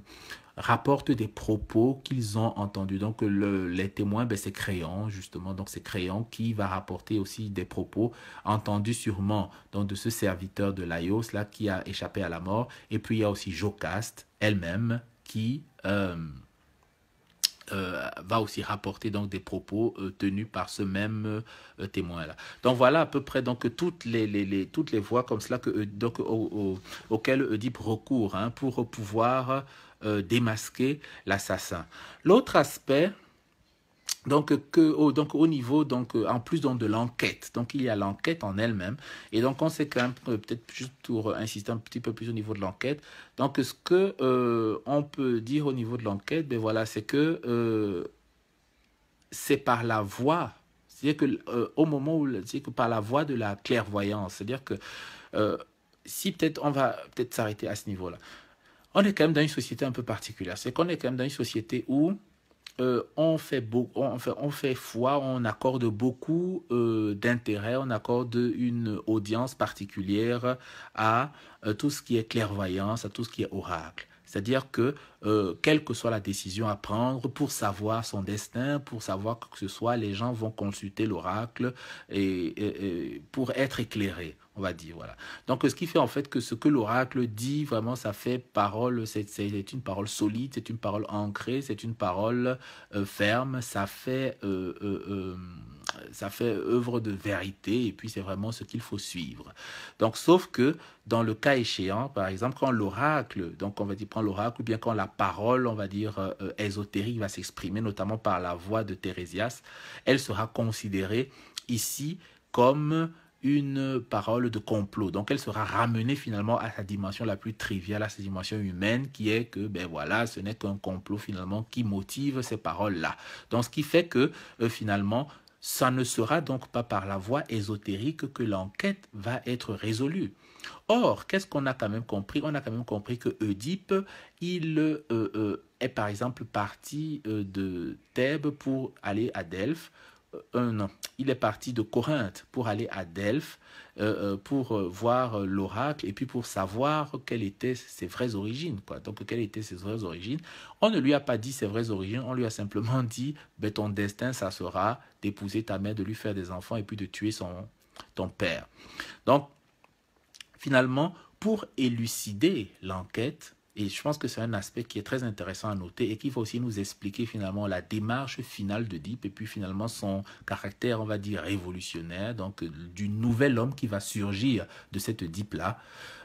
rapportent des propos qu'ils ont entendus. Donc les témoins, ben, c'est Créon, justement, donc c'est Créon qui va rapporter aussi des propos entendus sûrement donc, de ce serviteur de Laios, là, qui a échappé à la mort. Et puis il y a aussi Jocaste elle-même qui... Euh, euh, va aussi rapporter donc des propos euh, tenus par ce même euh, témoin là. Donc voilà à peu près donc toutes les, les, toutes les voies comme cela que donc auxquelles Oedipe recourt hein, pour pouvoir démasquer l'assassin. L'autre aspect donc, que, au, donc au niveau, donc, euh, en plus donc, de l'enquête, donc il y a l'enquête en elle-même, et donc on sait quand même, euh, peut-être juste pour euh, insister un petit peu plus au niveau de l'enquête, donc ce que on peut dire au niveau de l'enquête, ben voilà, c'est que c'est par la voix c'est-à-dire que au moment où, cest que par la voix de la clairvoyance, c'est-à-dire que si peut-être on va peut-être s'arrêter à ce niveau-là, on est quand même dans une société un peu particulière, c'est qu'on est quand même dans une société où euh, on, fait on, fait, on fait foi, on accorde beaucoup euh, d'intérêt, on accorde une audience particulière à euh, tout ce qui est clairvoyance, à tout ce qui est oracle. C'est-à-dire que, quelle que soit la décision à prendre, pour savoir son destin, pour savoir que ce soit, les gens vont consulter l'oracle et, pour être éclairés on va dire. Voilà. Donc, ce qui fait en fait que ce que l'oracle dit, vraiment, ça fait parole, c'est une parole solide, c'est une parole ancrée, c'est une parole euh, ferme, ça fait, euh, euh, ça fait œuvre de vérité, et puis c'est vraiment ce qu'il faut suivre. Donc, sauf que dans le cas échéant, par exemple, quand l'oracle, donc on va dire, prend l'oracle, ou bien quand la parole, on va dire, ésotérique va s'exprimer, notamment par la voix de Thérésias, elle sera considérée ici comme une parole de complot. Donc elle sera ramenée finalement à sa dimension la plus triviale, à sa dimension humaine, qui est que, ben voilà, ce n'est qu'un complot finalement qui motive ces paroles-là. Donc ce qui fait que euh, finalement, ça ne sera donc pas par la voie ésotérique que l'enquête va être résolue. Or, qu'est-ce qu'on a quand même compris On a quand même compris que Oedipe, il euh, euh, est par exemple parti de Thèbes pour aller à Delphes euh, un il est parti de Corinthe pour aller à Delphes, euh, euh, pour voir l'oracle et puis pour savoir quelles étaient ses vraies origines. Donc, quelles étaient ses vraies origines. On ne lui a pas dit ses vraies origines, on lui a simplement dit ben, ton destin, ça sera d'épouser ta mère, de lui faire des enfants et puis de tuer son, ton père. Donc, finalement, pour élucider l'enquête, et je pense que c'est un aspect qui est très intéressant à noter et qui va aussi nous expliquer finalement la démarche finale de Deep et puis finalement son caractère, on va dire, révolutionnaire, donc du nouvel homme qui va surgir de cette Deep-là.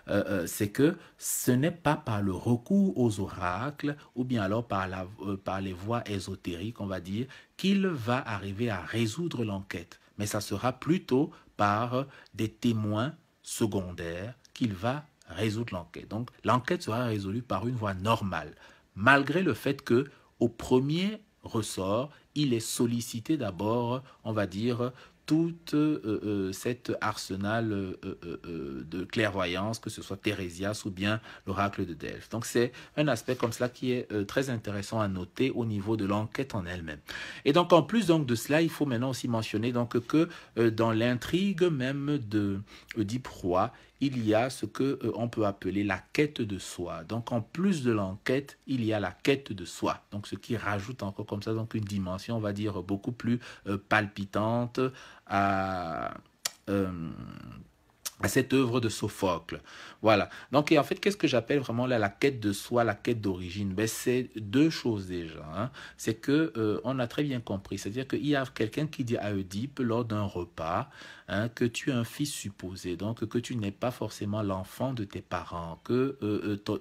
Euh, euh, c'est que ce n'est pas par le recours aux oracles ou bien alors par, euh, par les voies ésotériques, on va dire, qu'il va arriver à résoudre l'enquête, mais ça sera plutôt par des témoins secondaires qu'il va résoudre l'enquête. Donc l'enquête sera résolue par une voie normale, malgré le fait que, au premier ressort, il est sollicité d'abord, on va dire, tout euh, euh, cet arsenal euh, de clairvoyance, que ce soit Thérésias ou bien l'oracle de Delphes. Donc c'est un aspect comme cela qui est très intéressant à noter au niveau de l'enquête en elle-même. Et donc en plus de cela, il faut maintenant aussi mentionner donc que dans l'intrigue même de il y a ce que euh, on peut appeler la quête de soi. Donc en plus de l'enquête, il y a la quête de soi. Donc ce qui rajoute encore comme ça donc une dimension, on va dire beaucoup plus euh, palpitante à euh, à cette œuvre de Sophocle. Voilà. Donc, en fait, qu'est-ce que j'appelle vraiment la quête de soi, la quête d'origine ben, C'est deux choses déjà. Hein. C'est que euh, on a très bien compris. C'est-à-dire qu'il y a quelqu'un qui dit à Oedipe lors d'un repas hein, que tu es un fils supposé, donc que tu n'es pas forcément l'enfant de tes parents, que euh, euh,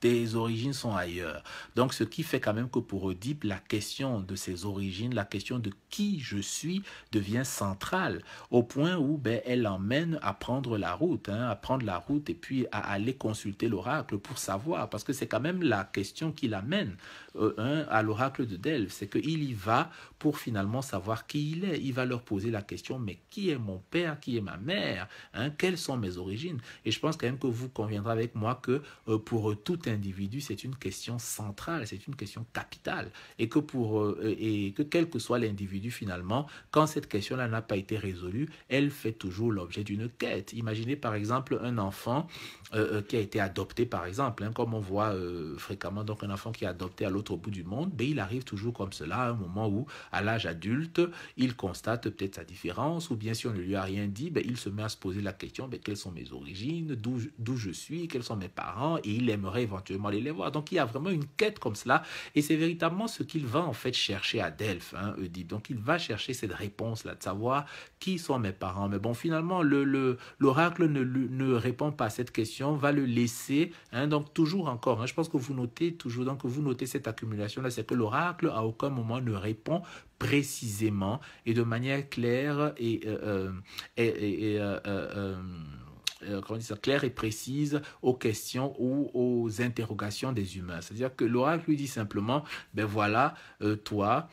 tes origines sont ailleurs. Donc, ce qui fait quand même que pour Oedipe, la question de ses origines, la question de qui je suis devient centrale, au point où ben, elle emmène à prendre la route, hein, à prendre la route et puis à aller consulter l'oracle pour savoir, parce que c'est quand même la question qui l'amène euh, hein, à l'oracle de Delphes, c'est qu'il y va pour finalement savoir qui il est. Il va leur poser la question, mais qui est mon père, qui est ma mère, hein, quelles sont mes origines Et je pense quand même que vous conviendrez avec moi que euh, pour tout individu, c'est une question centrale, c'est une question capitale. Et que, pour, euh, et que quel que soit l'individu, finalement, quand cette question-là n'a pas été résolue, elle fait toujours l'objet d'une quête. Imaginez par exemple un enfant euh, euh, qui a été adopté, par exemple, hein, comme on voit fréquemment, donc un enfant qui est adopté à l'autre bout du monde, mais ben, il arrive toujours comme cela à un moment où, à l'âge adulte, il constate peut-être sa différence, ou bien si on ne lui a rien dit, ben, il se met à se poser la question, ben, quelles sont mes origines, d'où je suis, quels sont mes parents, et il aimerait éventuellement les voir. Donc il y a vraiment une quête comme cela, et c'est véritablement ce qu'il va en fait chercher à Delphes, hein, Donc il va chercher cette réponse-là, de savoir qui sont mes parents. Mais bon, finalement, l'oracle le, ne, ne, répond pas à cette question, va le laisser. Hein. donc toujours encore, hein, je pense que vous notez toujours, donc vous notez cette accumulation-là, c'est que l'oracle à aucun moment ne répond précisément et de manière claire et, euh, euh, et, euh, euh, claires claire et précise aux questions ou aux interrogations des humains. C'est-à-dire que l'oracle lui dit simplement, ben voilà, euh, toi,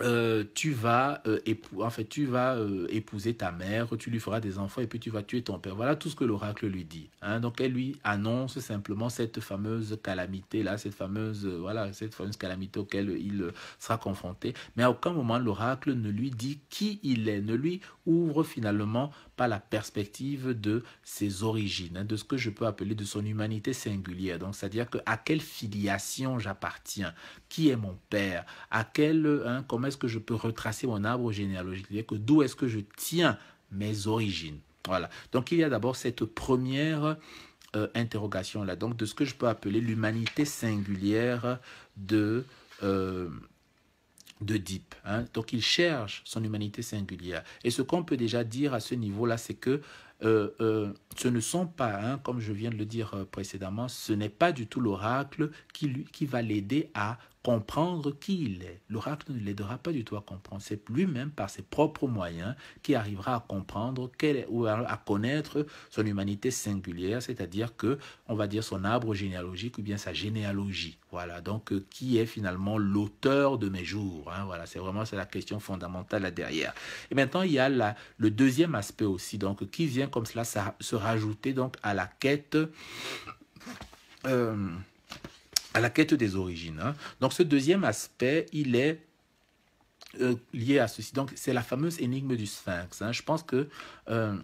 euh, tu vas, euh, en fait, tu vas euh, épouser ta mère, tu lui feras des enfants et puis tu vas tuer ton père. Voilà tout ce que l'oracle lui dit. Hein. Donc elle lui annonce simplement cette fameuse calamité là, cette fameuse voilà, cette fameuse calamité auquel il sera confronté. Mais à aucun moment l'oracle ne lui dit qui il est, ne lui ouvre finalement pas la perspective de ses origines, hein, de ce que je peux appeler de son humanité singulière. Donc c'est à dire que à quelle filiation j'appartiens, qui est mon père, à quel hein, est-ce que je peux retracer mon arbre généalogique, d'où est-ce que je tiens mes origines. Voilà. Donc il y a d'abord cette première euh, interrogation là, donc de ce que je peux appeler l'humanité singulière de euh, de Deep. Hein. Donc il cherche son humanité singulière. Et ce qu'on peut déjà dire à ce niveau-là, c'est que euh, ce ne sont pas, hein, comme je viens de le dire précédemment, ce n'est pas du tout l'oracle qui, qui va l'aider à comprendre qui il est. L'oracle ne l'aidera pas du tout à comprendre. C'est lui-même, par ses propres moyens, qui arrivera à comprendre quel est, ou à connaître son humanité singulière, c'est-à-dire que, on va dire, son arbre généalogique ou bien sa généalogie. Voilà, donc euh, qui est finalement l'auteur de mes jours hein. Voilà, c'est vraiment la question fondamentale là derrière. Et maintenant, il y a le deuxième aspect aussi, donc qui vient comme cela se rajouter donc à la quête. Euh, à la quête des origines. Hein. Donc ce deuxième aspect, il est euh, lié à ceci. Donc c'est la fameuse énigme du sphinx. Hein. Je pense que euh,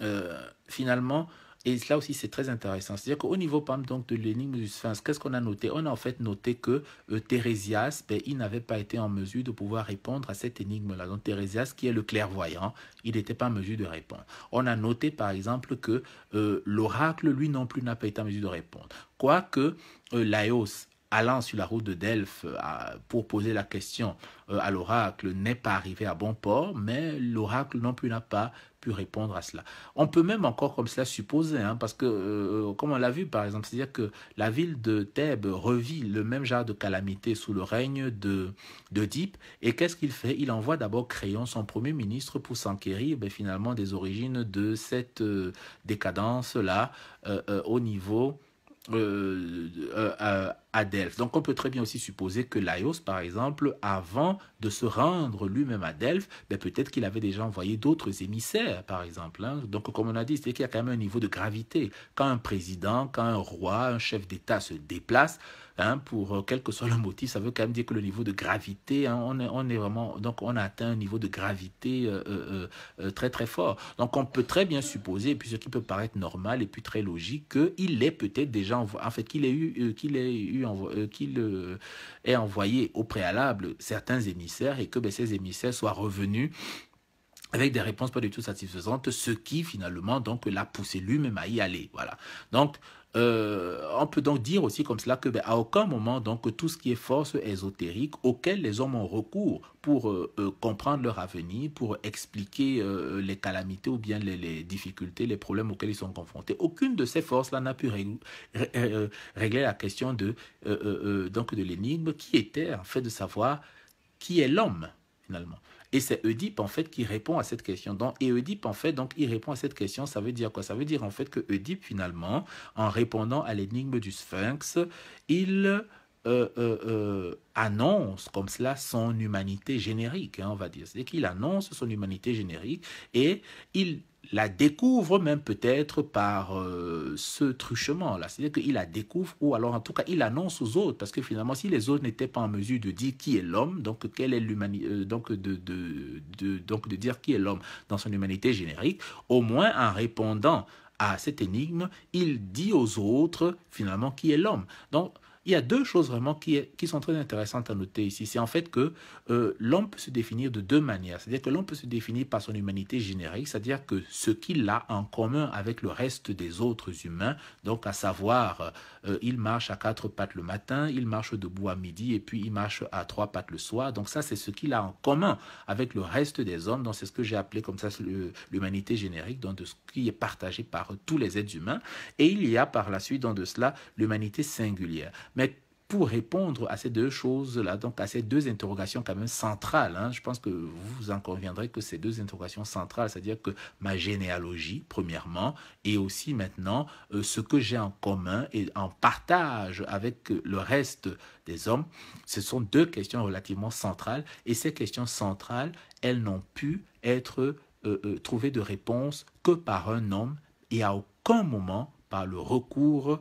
euh, finalement, et là aussi, c'est très intéressant. C'est-à-dire qu'au niveau, par donc, de l'énigme du sphinx, qu'est-ce qu'on a noté On a en fait noté que euh, Thérésias, ben, il n'avait pas été en mesure de pouvoir répondre à cette énigme-là. Donc, Thérésias, qui est le clairvoyant, il n'était pas en mesure de répondre. On a noté, par exemple, que euh, l'oracle, lui non plus, n'a pas été en mesure de répondre. Quoique euh, Laos allant sur la route de Delphes euh, pour poser la question euh, à l'oracle n'est pas arrivé à bon port, mais l'oracle non plus n'a pas pu répondre à cela. On peut même encore comme cela supposer, hein, parce que, euh, comme on l'a vu par exemple, c'est-à-dire que la ville de Thèbes revit le même genre de calamité sous le règne de d'Oedipe, et qu'est-ce qu'il fait Il envoie d'abord Créon, son premier ministre, pour s'enquérir ben, finalement des origines de cette décadence-là au niveau à Delphes. Donc on peut très bien aussi supposer que Laios, par exemple, avant de se rendre lui-même à Delphes, ben peut-être qu'il avait déjà envoyé d'autres émissaires, par exemple. Hein. Donc comme on a dit, c'est qu'il y a quand même un niveau de gravité. Quand un président, quand un roi, un chef d'État se déplace, hein, pour euh, quel que soit le motif, ça veut quand même dire que le niveau de gravité, hein, on, est, vraiment, donc on atteint un niveau de gravité euh, euh, très très fort. Donc on peut très bien supposer, et puis ce qui peut paraître normal et puis très logique, qu'il ait peut-être déjà, en fait, qu'il ait eu, qu'il ait eu euh, qu'il euh, ait envoyé au préalable certains émissaires et que ben, ces émissaires soient revenus avec des réponses pas du tout satisfaisantes, ce qui finalement donc l'a poussé lui-même à y aller. Voilà. Donc euh, on peut donc dire aussi comme cela que ben, à aucun moment donc tout ce qui est force ésotérique auquel les hommes ont recours pour euh, euh, comprendre leur avenir, pour expliquer les calamités ou bien les, difficultés, les problèmes auxquels ils sont confrontés, aucune de ces forces là n'a pu régler la question de donc de l'énigme qui était en fait de savoir qui est l'homme finalement. Et c'est Oedipe, en fait, qui répond à cette question. Donc, et Oedipe, en fait, donc, il répond à cette question. Ça veut dire quoi Ça veut dire, en fait, que Oedipe, finalement, en répondant à l'énigme du sphinx, il... Euh, euh, euh, annonce comme cela son humanité générique, hein, on va dire. C'est qu'il annonce son humanité générique et il la découvre même peut-être par euh, ce truchement-là. C'est-à-dire qu'il la découvre, ou alors en tout cas, il annonce aux autres, parce que finalement, si les autres n'étaient pas en mesure de dire qui est l'homme, donc quelle est l'humanité, euh, donc de, donc de dire qui est l'homme dans son humanité générique, au moins en répondant à cette énigme, il dit aux autres finalement qui est l'homme. Donc, il y a deux choses vraiment qui, sont très intéressantes à noter ici. C'est en fait que euh, l'homme peut se définir de deux manières. C'est-à-dire que l'homme peut se définir par son humanité générique, c'est-à-dire que ce qu'il a en commun avec le reste des autres humains, donc à savoir, euh, euh, il marche à quatre pattes le matin, il marche debout à midi et puis il marche à trois pattes le soir. Donc ça, c'est ce qu'il a en commun avec le reste des hommes. Donc c'est ce que j'ai appelé comme ça l'humanité générique, donc de ce qui est partagé par tous les êtres humains. Et il y a par la suite, dans de cela, l'humanité singulière. Mais pour répondre à ces deux choses-là, donc à ces deux interrogations quand même centrales, hein, je pense que vous en conviendrez que ces deux interrogations centrales, c'est-à-dire que ma généalogie, premièrement, et aussi maintenant euh, ce que j'ai en commun et en partage avec le reste des hommes, ce sont deux questions relativement centrales, et ces questions centrales, elles n'ont pu être euh, euh, trouvées de réponse que par un homme et à aucun moment par le recours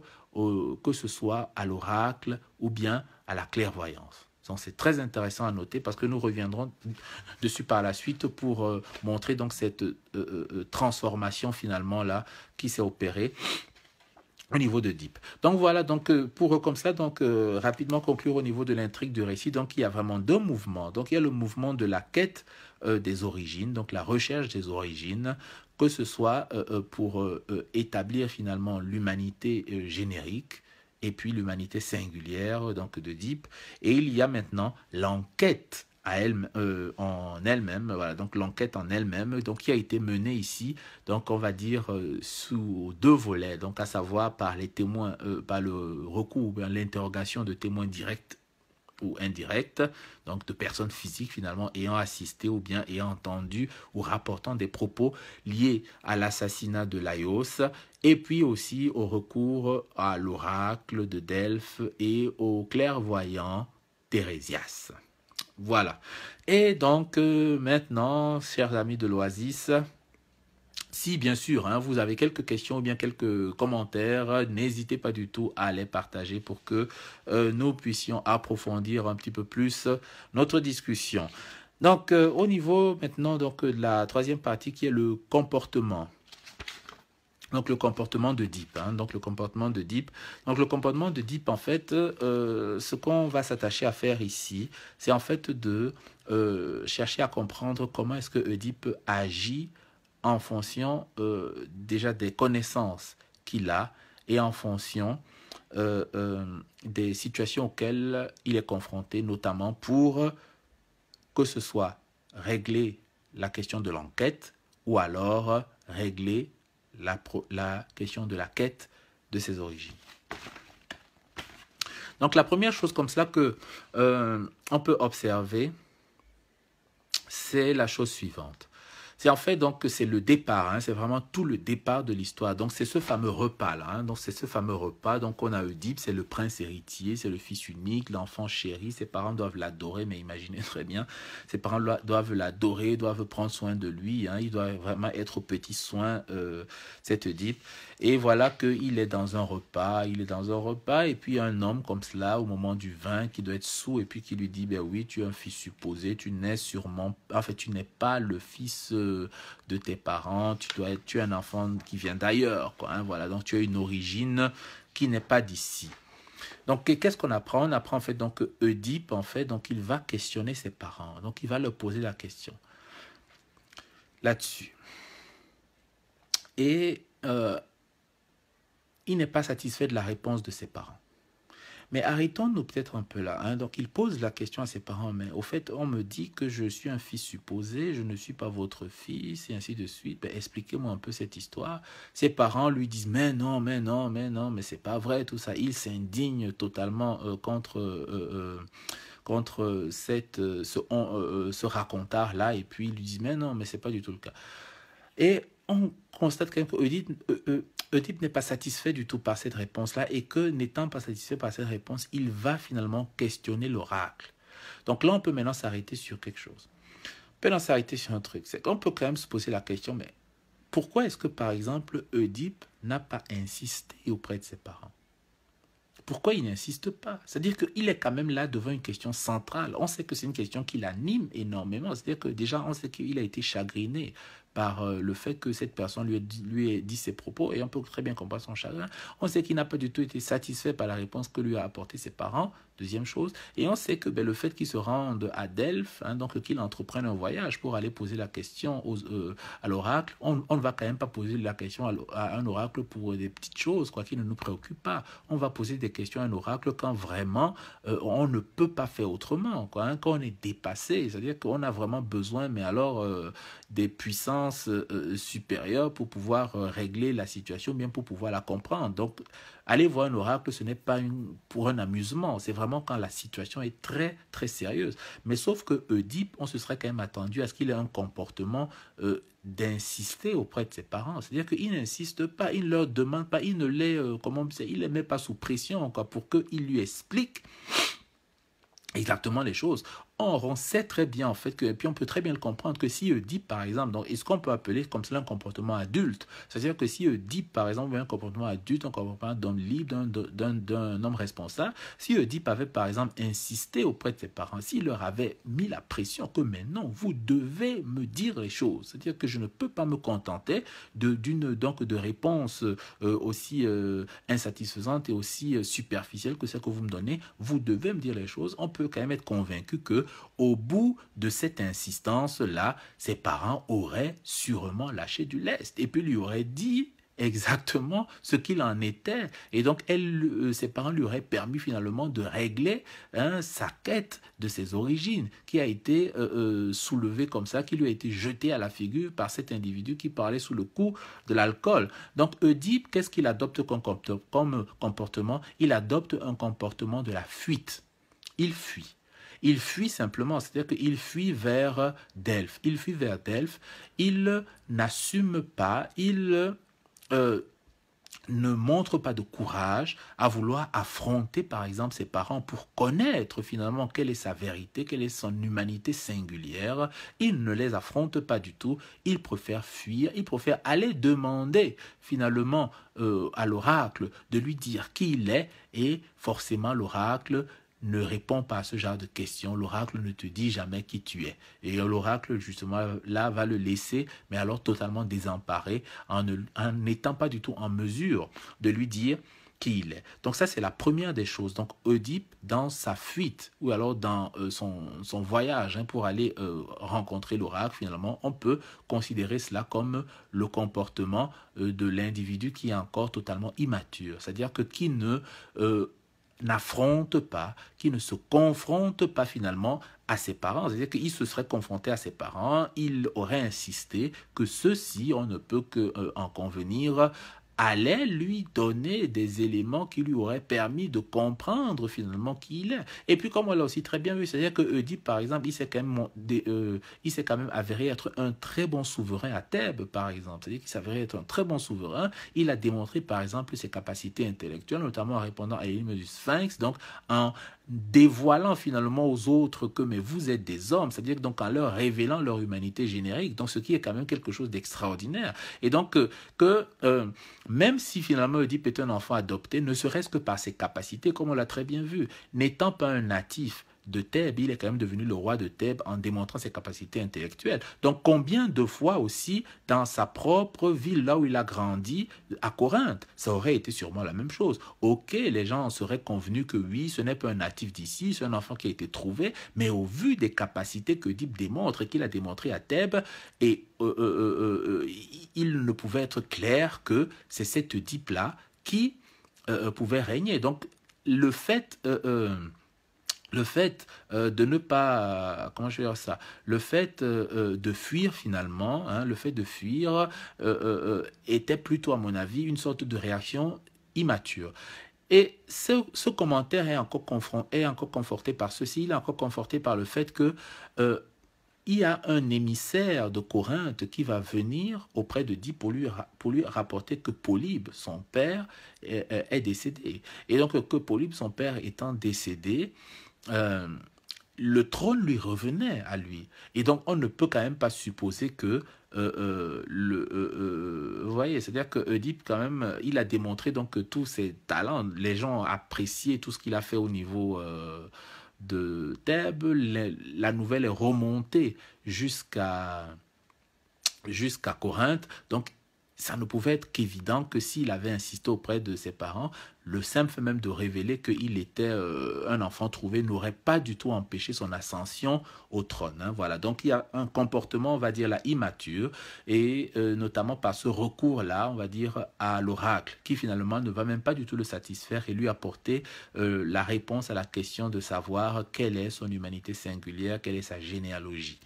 que ce soit à l'oracle ou bien à la clairvoyance. Donc c'est très intéressant à noter parce que nous reviendrons dessus par la suite pour euh, montrer donc cette euh, euh, transformation finalement là qui s'est opérée au niveau de Deep. Donc voilà, donc pour comme ça, donc rapidement conclure au niveau de l'intrigue du récit, donc il y a vraiment deux mouvements. Donc il y a le mouvement de la quête des origines, donc la recherche des origines, que ce soit euh, euh, pour euh, établir finalement l'humanité générique et puis l'humanité singulière donc de Deep. Et il y a maintenant l'enquête elle, en elle-même, voilà, donc l'enquête en elle-même, donc qui a été menée ici, donc on va dire sous deux volets, donc à savoir par les témoins, par le recours, ou l'interrogation de témoins directs ou indirecte, donc de personnes physiques finalement ayant assisté ou bien ayant entendu ou rapportant des propos liés à l'assassinat de Laios et puis aussi au recours à l'oracle de Delphes et au clairvoyant Thérésias. Voilà. Et donc euh, maintenant, chers amis de l'Oasis, si, bien sûr, hein, vous avez quelques questions ou bien quelques commentaires, n'hésitez pas du tout à les partager pour que euh, nous puissions approfondir un petit peu plus notre discussion. Donc, euh, au niveau maintenant donc, de la troisième partie qui est le comportement. Donc le comportement de hein, donc le comportement de Donc le comportement de en fait, euh, ce qu'on va s'attacher à faire ici, c'est en fait de chercher à comprendre comment est-ce que Oedipe agit en fonction euh, déjà des connaissances qu'il a et en fonction euh, euh, des situations auxquelles il est confronté, notamment pour que ce soit régler la question de l'enquête ou alors régler la, question de la quête de ses origines. Donc la première chose comme cela que on peut observer, c'est la chose suivante. C'est en fait donc que c'est le départ, hein, c'est vraiment tout le départ de l'histoire. Donc c'est ce fameux repas là, hein. donc c'est ce fameux repas. Donc on a Oedipe, c'est le prince héritier, c'est le fils unique, l'enfant chéri. Ses parents doivent l'adorer, mais imaginez très bien, ses parents doivent l'adorer, doivent prendre soin de lui. Hein. il doit vraiment être au petit soin euh, cet Oedipe. Et voilà qu'il est dans un repas, il est dans un repas, et puis un homme comme cela au moment du vin qui doit être sous, et puis qui lui dit ben oui, tu es un fils supposé, tu n'es sûrement, en fait tu n'es pas le fils euh, de, tes parents, tu, dois être, tu es un enfant qui vient d'ailleurs. Hein, voilà, donc tu as une origine qui n'est pas d'ici. Donc, qu'est-ce qu'on apprend On apprend en fait donc que en fait, donc il va questionner ses parents. Donc, il va leur poser la question là-dessus. Et euh, il n'est pas satisfait de la réponse de ses parents. Mais arrêtons-nous peut-être un peu là. Hein, donc, il pose la question à ses parents, mais au fait, on me dit que je suis un fils supposé, je ne suis pas votre fils, et ainsi de suite. Ben, expliquez-moi un peu cette histoire. Ses parents lui disent, mais non, mais non, mais non, mais c'est pas vrai, tout ça. Il s'indigne totalement euh, contre... Euh, euh, contre cette, ce, racontard-là, et puis il lui dit, mais non, mais c'est pas du tout le cas. Et on constate quand même eux Oedipe n'est pas satisfait du tout par cette réponse-là et que n'étant pas satisfait par cette réponse, il va finalement questionner l'oracle. Donc là, on peut maintenant s'arrêter sur quelque chose. On peut maintenant s'arrêter sur un truc. C'est qu'on peut quand même se poser la question, mais pourquoi est-ce que, par exemple, Oedipe n'a pas insisté auprès de ses parents Pourquoi il n'insiste pas C'est-à-dire qu'il est quand même là devant une question centrale. On sait que c'est une question qui l'anime énormément. C'est-à-dire que déjà, on sait qu'il a été chagriné par euh, le fait que cette personne lui ait, dit, lui dit ses propos et on peut très bien comprendre son chagrin. On sait qu'il n'a pas du tout été satisfait par la réponse que lui a apporté ses parents, Deuxième chose, et on sait que ben, le fait qu'ils se rendent à Delphes, hein, donc qu'ils entreprennent un voyage pour aller poser la question euh, à l'oracle, on, ne va quand même pas poser la question à, un oracle pour des petites choses, quoi, qu'il ne nous préoccupe pas. On va poser des questions à un oracle quand vraiment euh, on ne peut pas faire autrement, quoi, hein, quand on est dépassé, c'est-à-dire qu'on a vraiment besoin, mais alors, euh, des puissances supérieures pour pouvoir régler la situation, bien pour pouvoir la comprendre. Donc, aller voir un oracle, ce n'est pas une, pour un amusement, c'est vraiment quand la situation est très très sérieuse. Mais sauf que Oedipe, on se serait quand même attendu à ce qu'il ait un comportement euh, d'insister auprès de ses parents. C'est-à-dire qu'il n'insiste pas, il ne leur demande pas, il ne les, euh, comment il les met pas sous pression encore pour qu'il lui explique exactement les choses. Or, on sait très bien, en fait, que, et puis on peut très bien le comprendre, que si dit par exemple, donc, est-ce qu'on peut appeler comme cela un comportement adulte C'est-à-dire que si dit par exemple, un comportement adulte, un comportement d'homme libre, d'un homme responsable, si Oedipe avait, par exemple, insisté auprès de ses parents, s'il leur avait mis la pression que maintenant, vous devez me dire les choses, c'est-à-dire que je ne peux pas me contenter d'une donc de réponse euh, aussi euh, insatisfaisante et aussi euh, superficielle que celle que vous me donnez, vous devez me dire les choses, on peut quand même être convaincu que au bout de cette insistance-là, ses parents auraient sûrement lâché du lest et puis lui auraient dit exactement ce qu'il en était. Et donc, euh, ses parents lui auraient permis finalement de régler hein, sa quête de ses origines, qui a été euh, euh, soulevée comme ça, qui lui a été jetée à la figure par cet individu qui parlait sous le coup de l'alcool. Donc, Oedipe, qu'est-ce qu'il adopte comme comportement Il adopte un comportement de la fuite. Il fuit. Il fuit simplement, c'est-à-dire qu'il fuit vers Delphes. Il fuit vers Delphes, il n'assume pas, il euh, ne montre pas de courage à vouloir affronter par exemple ses parents pour connaître finalement quelle est sa vérité, quelle est son humanité singulière. Il ne les affronte pas du tout, il préfère fuir, il préfère aller demander finalement euh, à l'oracle de lui dire qui il est et forcément l'oracle ne réponds pas à ce genre de questions. L'oracle ne te dit jamais qui tu es. Et l'oracle, justement, là, va le laisser, mais alors totalement désemparé, en n'étant pas du tout en mesure de lui dire qui il est. Donc ça, c'est la première des choses. Donc Oedipe, dans sa fuite, ou alors dans euh, son, voyage hein, pour aller euh, rencontrer l'oracle, finalement, on peut considérer cela comme le comportement euh, de l'individu qui est encore totalement immature. C'est-à-dire que qui ne n'affronte pas, qui ne se confronte pas finalement à ses parents. C'est-à-dire qu'il se serait confronté à ses parents, il aurait insisté que ceci, on ne peut qu'en euh, convenir, allait lui donner des éléments qui lui auraient permis de comprendre finalement qui il est. Et puis comme on l'a aussi très bien vu, c'est-à-dire que par exemple, il s'est quand même, euh, il s'est quand même avéré être un très bon souverain à Thèbes, par exemple. C'est-à-dire qu'il s'est être un très bon souverain. Il a démontré, par exemple, ses capacités intellectuelles, notamment en répondant à l'énigme du Sphinx, donc en dévoilant finalement aux autres que mais vous êtes des hommes, c'est-à-dire donc en leur révélant leur humanité générique, donc ce qui est quand même quelque chose d'extraordinaire. Et donc euh, que, euh, même si finalement Oedipe est un enfant adopté, ne serait-ce que par ses capacités, comme on l'a très bien vu, n'étant pas un natif, de Thèbes, il est quand même devenu le roi de Thèbes en démontrant ses capacités intellectuelles. Donc combien de fois aussi dans sa propre ville, là où il a grandi, à Corinthe, ça aurait été sûrement la même chose. Ok, les gens seraient convenus que oui, ce n'est pas un natif d'ici, c'est un enfant qui a été trouvé, mais au vu des capacités que démontre et qu'il a démontré à Thèbes, et euh, euh, euh, il ne pouvait être clair que c'est cette Oedipe-là qui pouvait régner. Donc le fait le fait euh, de ne pas, comment je dire ça, le fait euh, euh, de fuir finalement, hein, le fait de fuir était plutôt à mon avis une sorte de réaction immature. Et ce, commentaire est encore, encore, conforté par ceci, il est encore conforté par le fait que il y a un émissaire de Corinthe qui va venir auprès de Dix pour lui, pour lui rapporter que Polybe, son père, est, décédé. Et donc que Polybe, son père étant décédé, euh, le trône lui revenait à lui. Et donc, on ne peut quand même pas supposer que euh, euh, le, vous voyez, c'est-à-dire que quand même, il a démontré donc tous ses talents, les gens appréciaient tout ce qu'il a fait au niveau de Thèbes. la nouvelle est remontée jusqu'à jusqu'à Corinthe. Donc, ça ne pouvait être qu'évident que s'il avait insisté auprès de ses parents, le simple fait même de révéler qu'il était euh, un enfant trouvé n'aurait pas du tout empêché son ascension au trône. Hein, voilà, donc il y a un comportement, on va dire là, immature, et euh, notamment par ce recours-là, on va dire, à l'oracle, qui finalement ne va même pas du tout le satisfaire et lui apporter euh, la réponse à la question de savoir quelle est son humanité singulière, quelle est sa généalogie.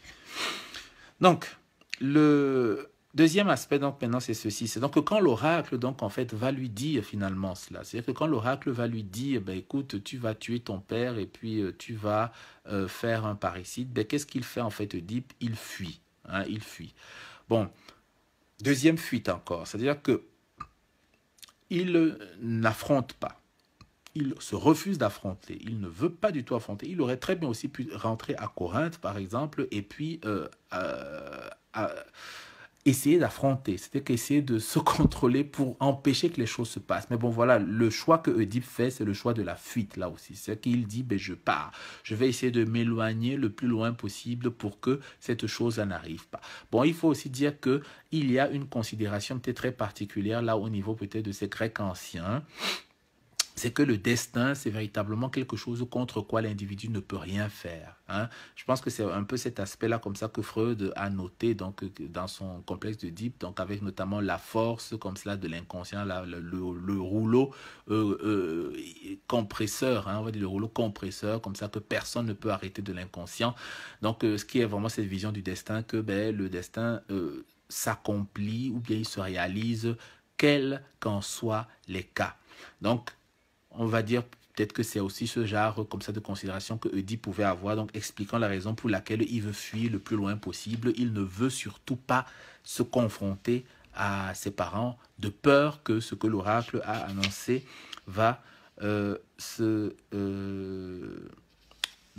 Donc, le, Deuxième aspect, donc, maintenant, c'est ceci. C'est donc que quand l'oracle, donc, en fait, va lui dire finalement cela, c'est-à-dire que quand l'oracle va lui dire, ben, écoute, tu vas tuer ton père et puis euh, tu vas euh, faire un parricide, ben, qu'est-ce qu'il fait, en fait, Oedipe Il fuit. Hein, il fuit. Bon, deuxième fuite encore, c'est-à-dire que il n'affronte pas. Il se refuse d'affronter. Il ne veut pas du tout affronter. Il aurait très bien aussi pu rentrer à Corinthe, par exemple, et puis euh, euh essayer d'affronter, c'était qu'essayer de se contrôler pour empêcher que les choses se passent. Mais bon, voilà, le choix que Oedipe fait, c'est le choix de la fuite, là aussi. C'est qu'il dit, ben, je pars, je vais essayer de m'éloigner le plus loin possible pour que cette chose n'arrive pas. Bon, il faut aussi dire que il y a une considération peut-être très particulière, là, au niveau peut-être de ces Grecs anciens, c'est que le destin, c'est véritablement quelque chose contre quoi l'individu ne peut rien faire. Hein. Je pense que c'est un peu cet aspect-là comme ça que Freud a noté donc, euh, dans son complexe de Deep, donc avec notamment la force comme cela de l'inconscient, le, rouleau euh, euh, compresseur, hein, on va dire le rouleau compresseur, comme ça que personne ne peut arrêter de l'inconscient. Donc ce qui est vraiment cette vision du destin, que ben, le destin s'accomplit ou bien il se réalise, quels qu'en soient les cas. Donc, on va dire peut-être que c'est aussi ce genre comme ça de considération que Edi pouvait avoir, donc expliquant la raison pour laquelle il veut fuir le plus loin possible. Il ne veut surtout pas se confronter à ses parents de peur que ce que l'oracle a annoncé va euh, se... Euh,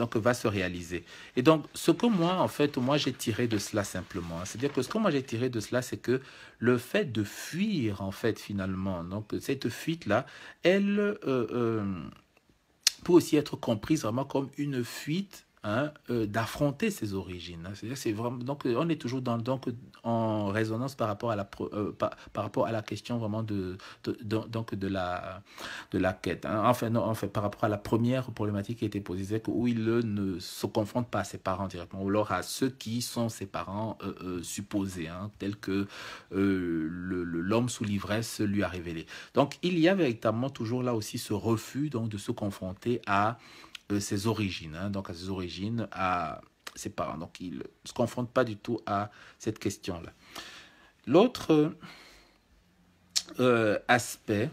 donc va se réaliser. Et donc, ce que moi, en fait, moi, j'ai tiré de cela simplement, hein. c'est-à-dire que ce que moi, j'ai tiré de cela, c'est que le fait de fuir, en fait, finalement, donc cette fuite-là, elle euh, euh, peut aussi être comprise vraiment comme une fuite Hein, euh, d'affronter ses origines. Hein. C'est-à-dire, c'est vraiment donc on est toujours dans donc en résonance par rapport à la euh, par, rapport à la question vraiment de, donc de la de la quête. Hein. Enfin non, fait par rapport à la première problématique qui a été posée, c'est où il ne se confronte pas à ses parents directement, ou alors à ceux qui sont ses parents euh, supposés, tels que l'homme sous l'ivresse lui a révélé. Donc il y a véritablement toujours là aussi ce refus donc de se confronter à euh, ses origines, hein, donc à ses origines, à ses parents. Donc il ne se confronte pas du tout à cette question-là. L'autre euh, aspect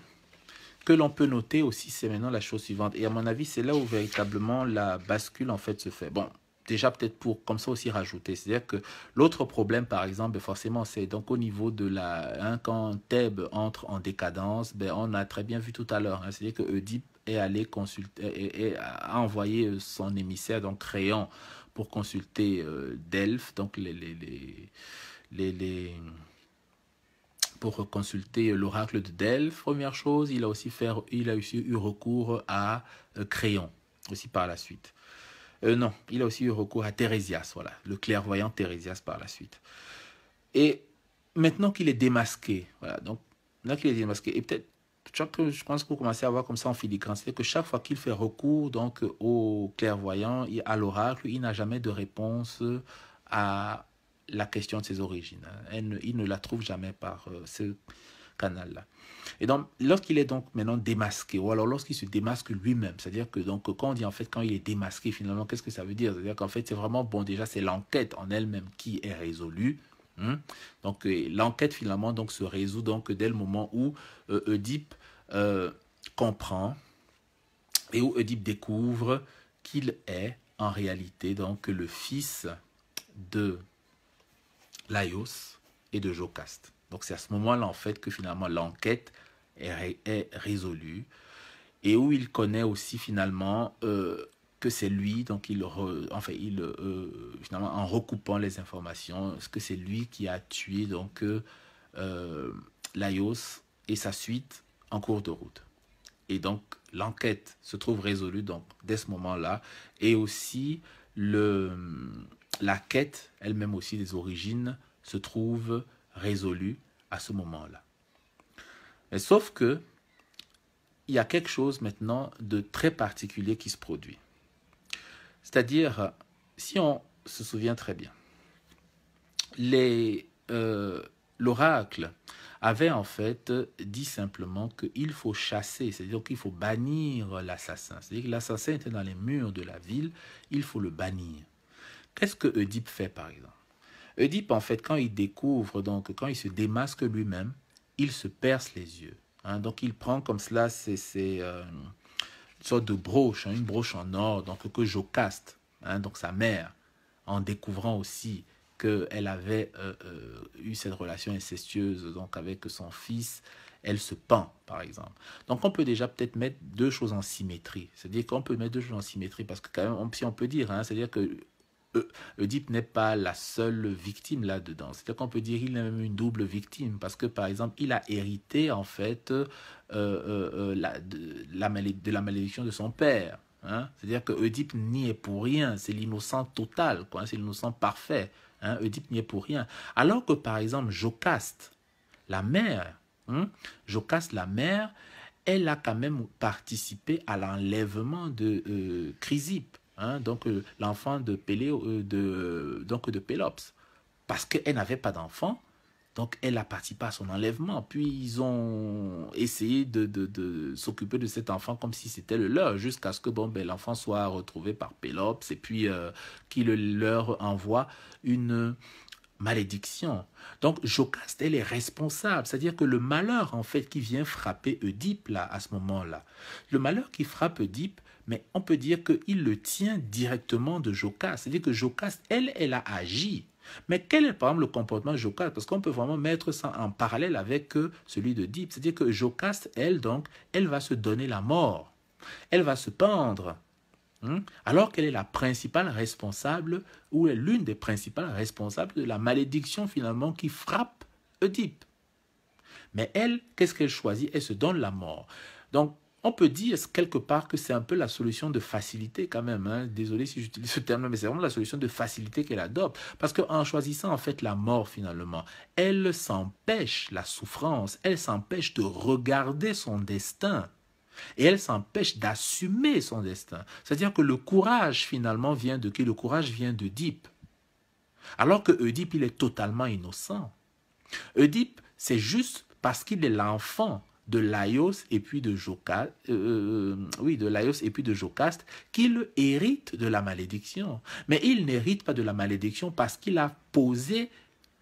que l'on peut noter aussi, c'est maintenant la chose suivante. Et à mon avis, c'est là où véritablement la bascule en fait se fait. Bon, déjà peut-être pour comme ça aussi rajouter. C'est-à-dire que l'autre problème, par exemple, forcément, c'est donc au niveau de la... Hein, quand Thèbes entre en décadence, ben, on a très bien vu tout à l'heure. Hein. C'est-à-dire que Oedipe et consulter, a envoyé euh, son émissaire, donc Créon, pour consulter euh, Delphes, donc les, les, les, les pour consulter euh, l'oracle de Delphes, première chose. Il a aussi, fait, il a eu recours à Créon, aussi par la suite. non, il a aussi eu recours à Thérésias, voilà, le clairvoyant Thérésias par la suite. Et maintenant qu'il est démasqué, voilà, donc maintenant qu'il est démasqué, et peut-être chaque, je pense que vous commencez à voir comme ça en filigrane, c'est que chaque fois qu'il fait recours donc au clairvoyant à l'oracle, il n'a jamais de réponse à la question de ses origines. Hein. il ne la trouve jamais par euh, ce canal-là. Et donc, lorsqu'il est donc maintenant démasqué, ou alors lorsqu'il se démasque lui-même, c'est-à-dire que donc quand on dit en fait quand il est démasqué, finalement, qu'est-ce que ça veut dire C'est-à-dire qu'en fait, c'est vraiment bon déjà, c'est l'enquête en elle-même qui est résolue Hein? Donc l'enquête finalement donc, se résout donc dès le moment où euh, Oedipe euh, comprend et où Oedipe découvre qu'il est en réalité donc le fils de Laios et de Jocaste. Donc c'est à ce moment-là en fait que finalement l'enquête est, résolue et où il connaît aussi finalement euh, que c'est lui, donc il, il euh, finalement en recoupant les informations, que c'est lui qui a tué donc euh, euh, Laios et sa suite en cours de route. Et donc l'enquête se trouve résolue donc dès ce moment-là, et aussi le, la quête elle-même aussi des origines se trouve résolue à ce moment-là. Mais sauf que il y a quelque chose maintenant de très particulier qui se produit. C'est-à-dire, si on se souvient très bien, euh, l'oracle avait en fait dit simplement qu'il faut chasser, c'est-à-dire qu'il faut bannir l'assassin. C'est-à-dire que l'assassin était dans les murs de la ville, il faut le bannir. Qu'est-ce que Oedipe fait par exemple Oedipe, en fait, quand il découvre, donc quand il se démasque lui-même, il se perce les yeux. Hein. donc il prend comme cela ses, euh, sorte de broche, hein, une broche en or, donc que Jocaste, hein, donc sa mère, en découvrant aussi qu'elle avait euh, euh, eu cette relation incestueuse donc avec son fils, elle se pend, par exemple. Donc on peut déjà peut-être mettre deux choses en symétrie. C'est-à-dire qu'on peut mettre deux choses en symétrie parce que quand même, si on peut dire, hein, c'est-à-dire que euh, Oedipe n'est pas la seule victime là-dedans. C'est-à-dire qu'on peut dire qu'il a même une double victime parce que, par exemple, il a hérité en fait euh, euh, euh, de, la de, la malédiction de son père. Hein. C'est-à-dire que n'y est pour rien, c'est l'innocent total, quoi, hein. c'est l'innocent parfait. Hein. Oedipe n'y est pour rien. Alors que par exemple Jocaste, la mère, hein, Jocaste la mère, elle a quand même participé à l'enlèvement de Chrysippe, hein, donc l'enfant de, de, donc de Pélops, parce qu'elle n'avait pas d'enfant donc, elle a participé à son enlèvement. Puis, ils ont essayé de, s'occuper de cet enfant comme si c'était le leur, jusqu'à ce que bon, ben, l'enfant soit retrouvé par Pélops et puis euh, qu'il qui leur envoie une malédiction. Donc, Jocaste, elle est responsable. C'est-à-dire que le malheur, en fait, qui vient frapper Oedipe, là, à ce moment-là, le malheur qui frappe Oedipe, mais on peut dire qu'il le tient directement de Jocaste. C'est-à-dire que Jocaste, elle, elle a agi mais quel est par exemple le comportement de Jocaste Parce qu'on peut vraiment mettre ça en parallèle avec euh, celui de C'est-à-dire que Jocaste, elle, donc, elle va se donner la mort. Elle va se pendre. Hein, alors qu'elle est la principale responsable, ou l'une des principales responsables de la malédiction finalement qui frappe Oedipe. Mais elle, qu'est-ce qu'elle choisit Elle se donne la mort. Donc, on peut dire quelque part que c'est un peu la solution de facilité quand même. Hein. Désolé si j'utilise ce terme, mais c'est vraiment la solution de facilité qu'elle adopte. Parce qu'en choisissant en fait la mort finalement, elle s'empêche la souffrance, elle s'empêche de regarder son destin. Et elle s'empêche d'assumer son destin. C'est-à-dire que le courage finalement vient de qui Le courage vient d'Oedipe. Alors que il est totalement innocent. Oedipe, c'est juste parce qu'il est l'enfant de Laios et puis de Jocaste, euh, euh, oui, de Laios et puis de Jocaste, qu'il hérite de la malédiction. Mais il n'hérite pas de la malédiction parce qu'il a posé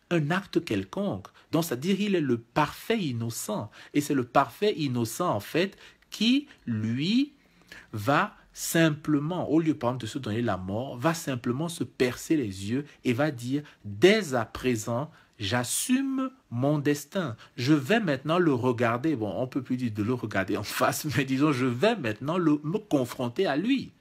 un acte quelconque. Donc, c'est-à-dire, il est le parfait innocent. Et c'est le parfait innocent, en fait, qui, lui, va simplement, au lieu par exemple de se donner la mort, va simplement se percer les yeux et va dire, dès à présent, J'assume mon destin. Je vais maintenant le regarder. Bon, on peut plus dire de le regarder en face, mais disons, je vais maintenant le, me confronter à lui.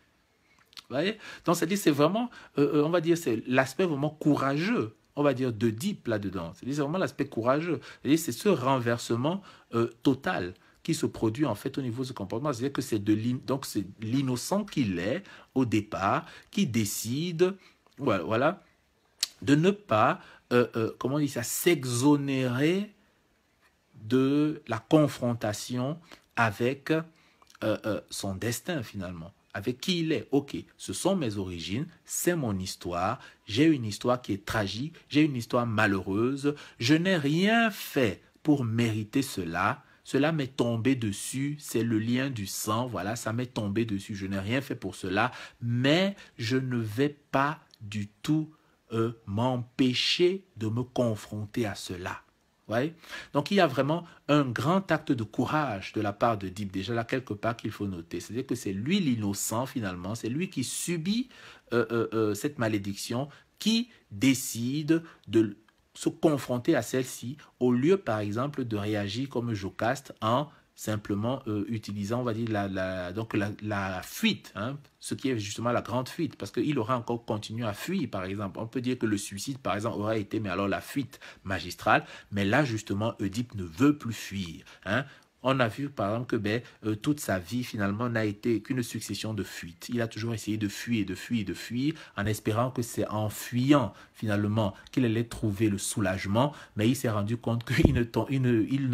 Vous voyez Donc, cest à c'est vraiment, euh, euh, on va dire, c'est l'aspect vraiment courageux, on va dire, de deep là-dedans. vraiment l'aspect courageux. cest c'est ce renversement euh, total qui se produit en fait au niveau de ce comportement. C'est-à-dire que c'est de c'est l'innocent qu'il est au départ qui décide, voilà, voilà de ne pas, euh, euh, comment dit ça, s'exonérer de la confrontation avec euh, son destin finalement, avec qui il est. Ok, ce sont mes origines, c'est mon histoire, j'ai une histoire qui est tragique, j'ai une histoire malheureuse, je n'ai rien fait pour mériter cela, cela m'est tombé dessus, c'est le lien du sang, voilà, ça m'est tombé dessus, je n'ai rien fait pour cela, mais je ne vais pas du tout m'empêcher de me confronter à cela. Ouais. Donc il y a vraiment un grand acte de courage de la part de Deep, déjà là quelque part qu'il faut noter. C'est-à-dire que c'est lui l'innocent finalement, c'est lui qui subit euh, euh, euh, cette malédiction, qui décide de se confronter à celle-ci au lieu par exemple de réagir comme Jocaste en simplement euh, utilisant, on va dire, la, donc la, fuite, hein, ce qui est justement la grande fuite, parce qu'il aura encore continué à fuir, par exemple. On peut dire que le suicide, par exemple, aura été, mais alors la fuite magistrale, mais là, justement, Oedipe ne veut plus fuir. Hein on a vu par exemple que ben, euh, toute sa vie finalement n'a été qu'une succession de fuites. Il a toujours essayé de fuir, de fuir, de fuir, en espérant que c'est en fuyant finalement qu'il allait trouver le soulagement, mais il s'est rendu compte qu'il ne,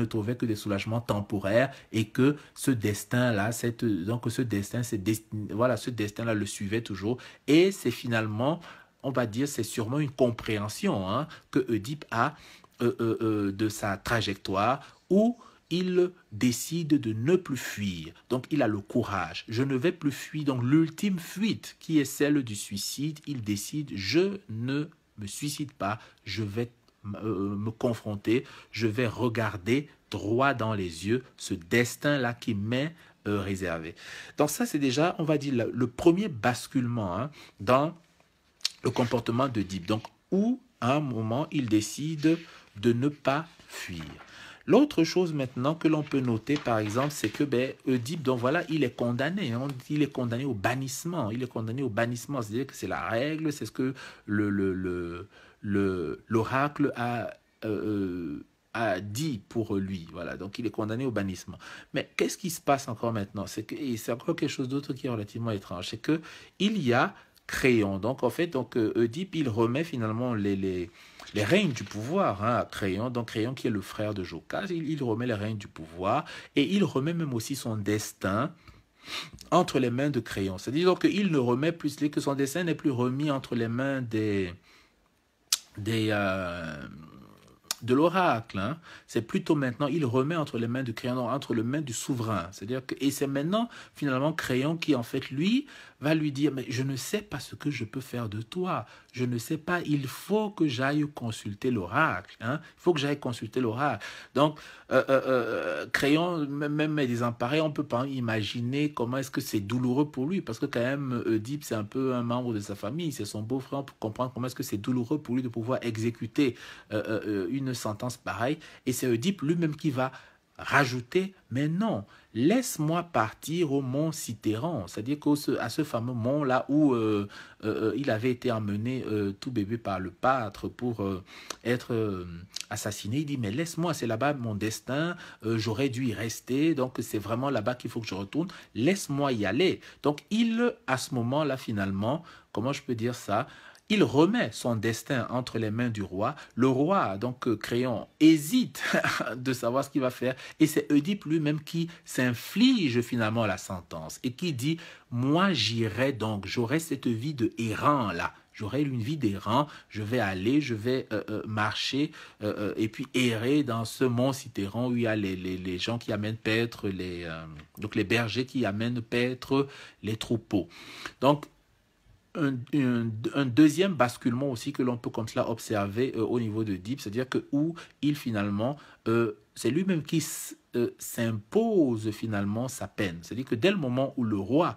trouvait que des soulagements temporaires et que ce destin-là, donc ce destin, voilà, ce destin-là le suivait toujours. Et c'est finalement, on va dire, c'est sûrement une compréhension hein, que Oedipe a euh, euh, de sa trajectoire où il décide de ne plus fuir. Donc il a le courage. Je ne vais plus fuir. Donc l'ultime fuite qui est celle du suicide, il décide je ne me suicide pas, je vais euh, me confronter, je vais regarder droit dans les yeux ce destin-là qui m'est euh, réservé. Donc ça, c'est déjà, on va dire, le premier basculement hein, dans le comportement de Deep. Donc, où, à un moment, il décide de ne pas fuir. L'autre chose maintenant que l'on peut noter, par exemple, c'est que ben, Oedipe, donc voilà, il est condamné. Hein. il est condamné au bannissement. Il est condamné au bannissement. C'est-à-dire que c'est la règle, c'est ce que l'oracle le, le, a... Euh, euh, a dit pour lui. Voilà, donc il est condamné au bannissement. Mais qu'est-ce qui se passe encore maintenant C'est que encore quelque chose d'autre qui est relativement étrange, c'est que il y a Créon. Donc en fait, donc euh, Oedipe, il remet finalement les, les, les règnes du pouvoir hein, à Créon. Donc Créon qui est le frère de Jocas, il, remet les règnes du pouvoir et il remet même aussi son destin entre les mains de Créon. C'est-à-dire qu'il ne remet plus, que son destin n'est plus remis entre les mains des, des, euh, de l'oracle. Hein. C'est plutôt maintenant, il remet entre les mains de Créon, entre les mains du souverain. C'est-à-dire que, et c'est maintenant finalement Créon qui en fait lui va lui dire, mais je ne sais pas ce que je peux faire de toi, je ne sais pas, il faut que j'aille consulter l'oracle, hein? il faut que j'aille consulter l'oracle. Donc, euh, euh, euh, euh Crayon, même on ne peut pas imaginer comment est-ce que c'est douloureux pour lui, parce que quand même, euh, Oedipe, c'est un peu un membre de sa famille, c'est son beau-frère, pour comprendre comment est-ce que c'est douloureux pour lui de pouvoir exécuter euh, une sentence pareille, et c'est Oedipe lui-même qui va rajouter, mais non, laisse-moi partir au mont Citéran. c'est-à-dire à ce fameux mont-là où euh, euh, euh, il avait été emmené tout bébé par le pâtre pour être assassiné. Il dit, mais laisse-moi, c'est là-bas mon destin, j'aurais dû y rester, donc c'est vraiment là-bas qu'il faut que je retourne, laisse-moi y aller. Donc il, à ce moment-là, finalement, comment je peux dire ça, il remet son destin entre les mains du roi. Le roi, donc euh, Créon, hésite de savoir ce qu'il va faire. Et c'est Oedipe lui-même qui s'inflige finalement la sentence et qui dit, moi j'irai donc, j'aurai cette vie de errant là. J'aurai une vie d'errant, je vais aller, je vais euh, euh, marcher et puis errer dans ce mont Cithéron où il y a les, les gens qui amènent paître, les, donc les bergers qui amènent paître les troupeaux. Donc un, deuxième basculement aussi que l'on peut comme cela observer euh, au niveau de Deep, c'est-à-dire que où il finalement, euh, c'est lui-même qui euh, s'impose finalement sa peine. C'est-à-dire que dès le moment où le roi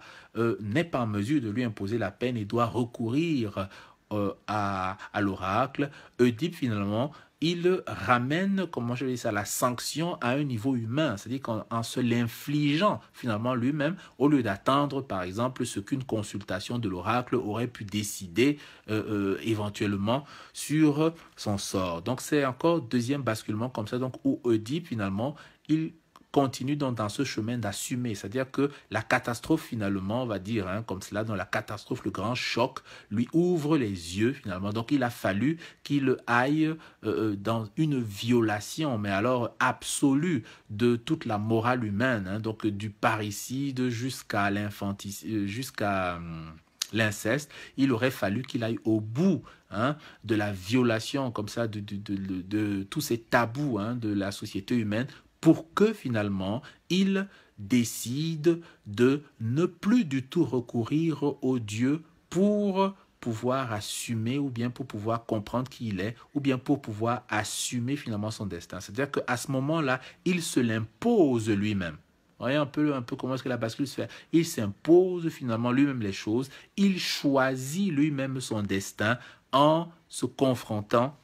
n'est pas en mesure de lui imposer la peine, il doit recourir euh, à, l'oracle, Oedipe finalement, il ramène, comment je dis ça, la sanction à un niveau humain, c'est-à-dire qu'en se l'infligeant finalement lui-même, au lieu d'attendre par exemple ce qu'une consultation de l'oracle aurait pu décider euh, euh, éventuellement sur son sort. Donc c'est encore deuxième basculement comme ça, donc où Oedipe finalement, il continue dans ce chemin d'assumer. C'est-à-dire que la catastrophe, finalement, on va dire, hein, comme cela, dans la catastrophe, le grand choc, lui ouvre les yeux, finalement. Donc, il a fallu qu'il aille euh, euh, dans une violation, mais alors absolue, de toute la morale humaine, hein. donc du parricide jusqu'à l'infanticide, euh, jusqu'à... Hum, l'inceste, il aurait fallu qu'il aille au bout hein, de la violation comme ça, de, tous ces tabous de la société humaine pour que finalement il décide de ne plus du tout recourir au Dieu pour pouvoir assumer ou bien pour pouvoir comprendre qui il est ou bien pour pouvoir assumer finalement son destin. C'est-à-dire qu'à ce moment-là, il se l'impose lui-même. Voyez un peu, un peu comment est-ce que la bascule se fait. Il s'impose finalement lui-même les choses. Il choisit lui-même son destin en se confrontant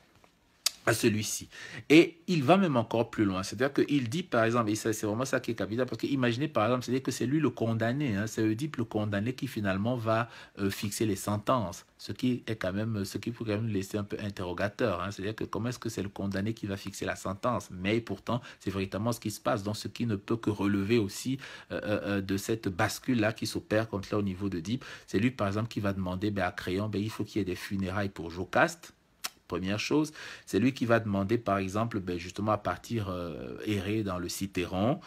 celui-ci. Et il va même encore plus loin. C'est-à-dire qu'il dit, par exemple, et c'est vraiment ça qui est capital, parce que imaginez, par exemple, c'est-à-dire que c'est lui le condamné, hein. c'est Oedipe le condamné qui finalement va euh, fixer les sentences, ce qui est quand même, ce qui peut quand même laisser un peu interrogateur. Hein. c'est-à-dire que comment est-ce que c'est le condamné qui va fixer la sentence Mais pourtant, c'est véritablement ce qui se passe, donc ce qui ne peut que relever aussi euh, euh, de cette bascule-là qui s'opère comme ça, au niveau d'Oedipe. C'est lui, par exemple, qui va demander ben, à Créon, ben, il faut qu'il y ait des funérailles pour Jocaste Première chose, c'est lui qui va demander, par exemple, ben, justement à partir euh, errer dans le Citeron,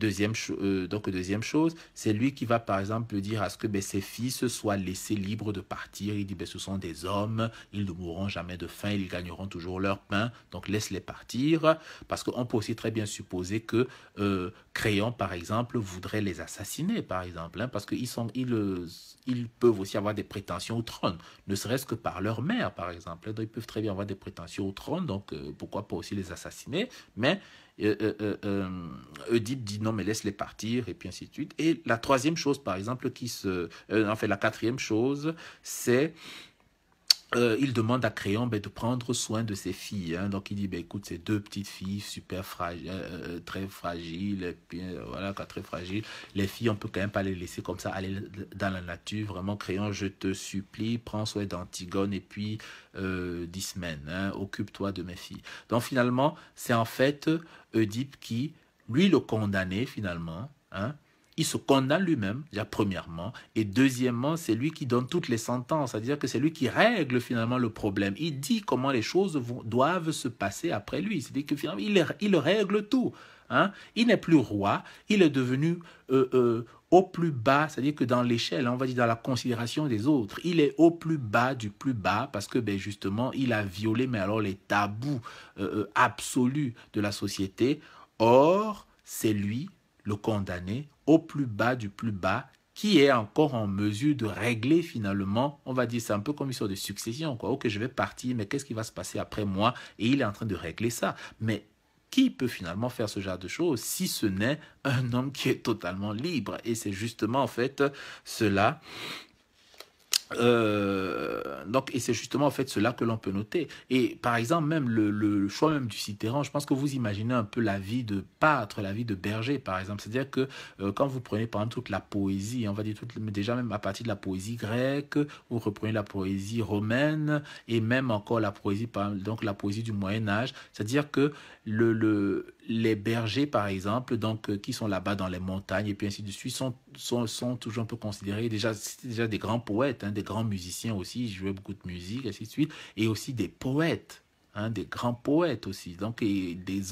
Deuxième, euh, donc, deuxième chose, c'est lui qui va, par exemple, dire à ce que ben, ses fils soient laissés libres de partir. Il dit, ben, ce sont des hommes, ils ne mourront jamais de faim, ils gagneront toujours leur pain, donc laisse-les partir. Parce qu'on peut aussi très bien supposer que euh, Créon, par exemple, voudrait les assassiner, par exemple, hein, parce qu'ils sont, euh, ils, peuvent aussi avoir des prétentions au trône, ne serait-ce que par leur mère, par exemple. Hein. ils peuvent très bien avoir des prétentions au trône, donc pourquoi pas aussi les assassiner, mais euh, euh, euh, Oedipe dit non, mais laisse-les partir, et puis ainsi de suite. Et la troisième chose, par exemple, qui se. en enfin, la quatrième chose, c'est euh, il demande à Créon ben, de prendre soin de ses filles. Hein. Donc il dit, ben, écoute, ces deux petites filles super fragiles, euh, euh, très fragiles, voilà, très fragiles. Les filles, on peut quand même pas les laisser comme ça aller dans la nature. Vraiment, Créon, je te supplie, prends soin d'Antigone et puis dix Hein. Occupe-toi de mes filles. Donc finalement, c'est en fait Oedipe qui, lui, le condamnait, finalement, hein, il se condamne lui-même, déjà premièrement, et deuxièmement, c'est lui qui donne toutes les sentences, c'est-à-dire que c'est lui qui règle finalement le problème. Il dit comment les choses doivent se passer après lui, c'est-à-dire que finalement, il, règle tout. Hein? Il n'est plus roi, il est devenu euh, euh, au plus bas, c'est-à-dire que dans l'échelle, hein, on va dire dans la considération des autres, il est au plus bas du plus bas parce que ben, justement, il a violé, mais alors les tabous euh, absolus de la société. Or, c'est lui le condamner au plus bas du plus bas, qui est encore en mesure de régler finalement, on va dire, c'est un peu comme une sorte de succession, quoi. Ok, je vais partir, mais qu'est-ce qui va se passer après moi Et il est en train de régler ça. Mais qui peut finalement faire ce genre de choses si ce n'est un homme qui est totalement libre Et c'est justement en fait cela euh, donc, et c'est justement en fait cela que l'on peut noter. Et par exemple, même le, le choix même du citerrand, je pense que vous imaginez un peu la vie de pâtre, la vie de berger, par exemple. C'est-à-dire que euh, quand vous prenez par exemple toute la poésie, on va dire toute, déjà même à partir de la poésie grecque, vous reprenez la poésie romaine et même encore la poésie, par, donc la poésie du Moyen Âge. C'est-à-dire que le, les bergers, par exemple, donc, euh, qui sont là-bas dans les montagnes et puis ainsi de suite, sont, sont, sont toujours un peu considérés déjà, déjà des grands poètes, hein, des grands musiciens aussi, ils jouaient beaucoup de musique, ainsi de suite, et aussi des poètes. Hein, des grands poètes aussi, donc et des,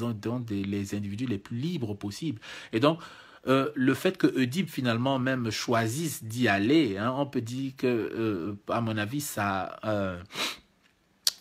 les individus les plus libres possibles. Et donc, euh, le fait que Oedipe finalement même choisisse d'y aller, hein, on peut dire que, euh, à mon avis, ça,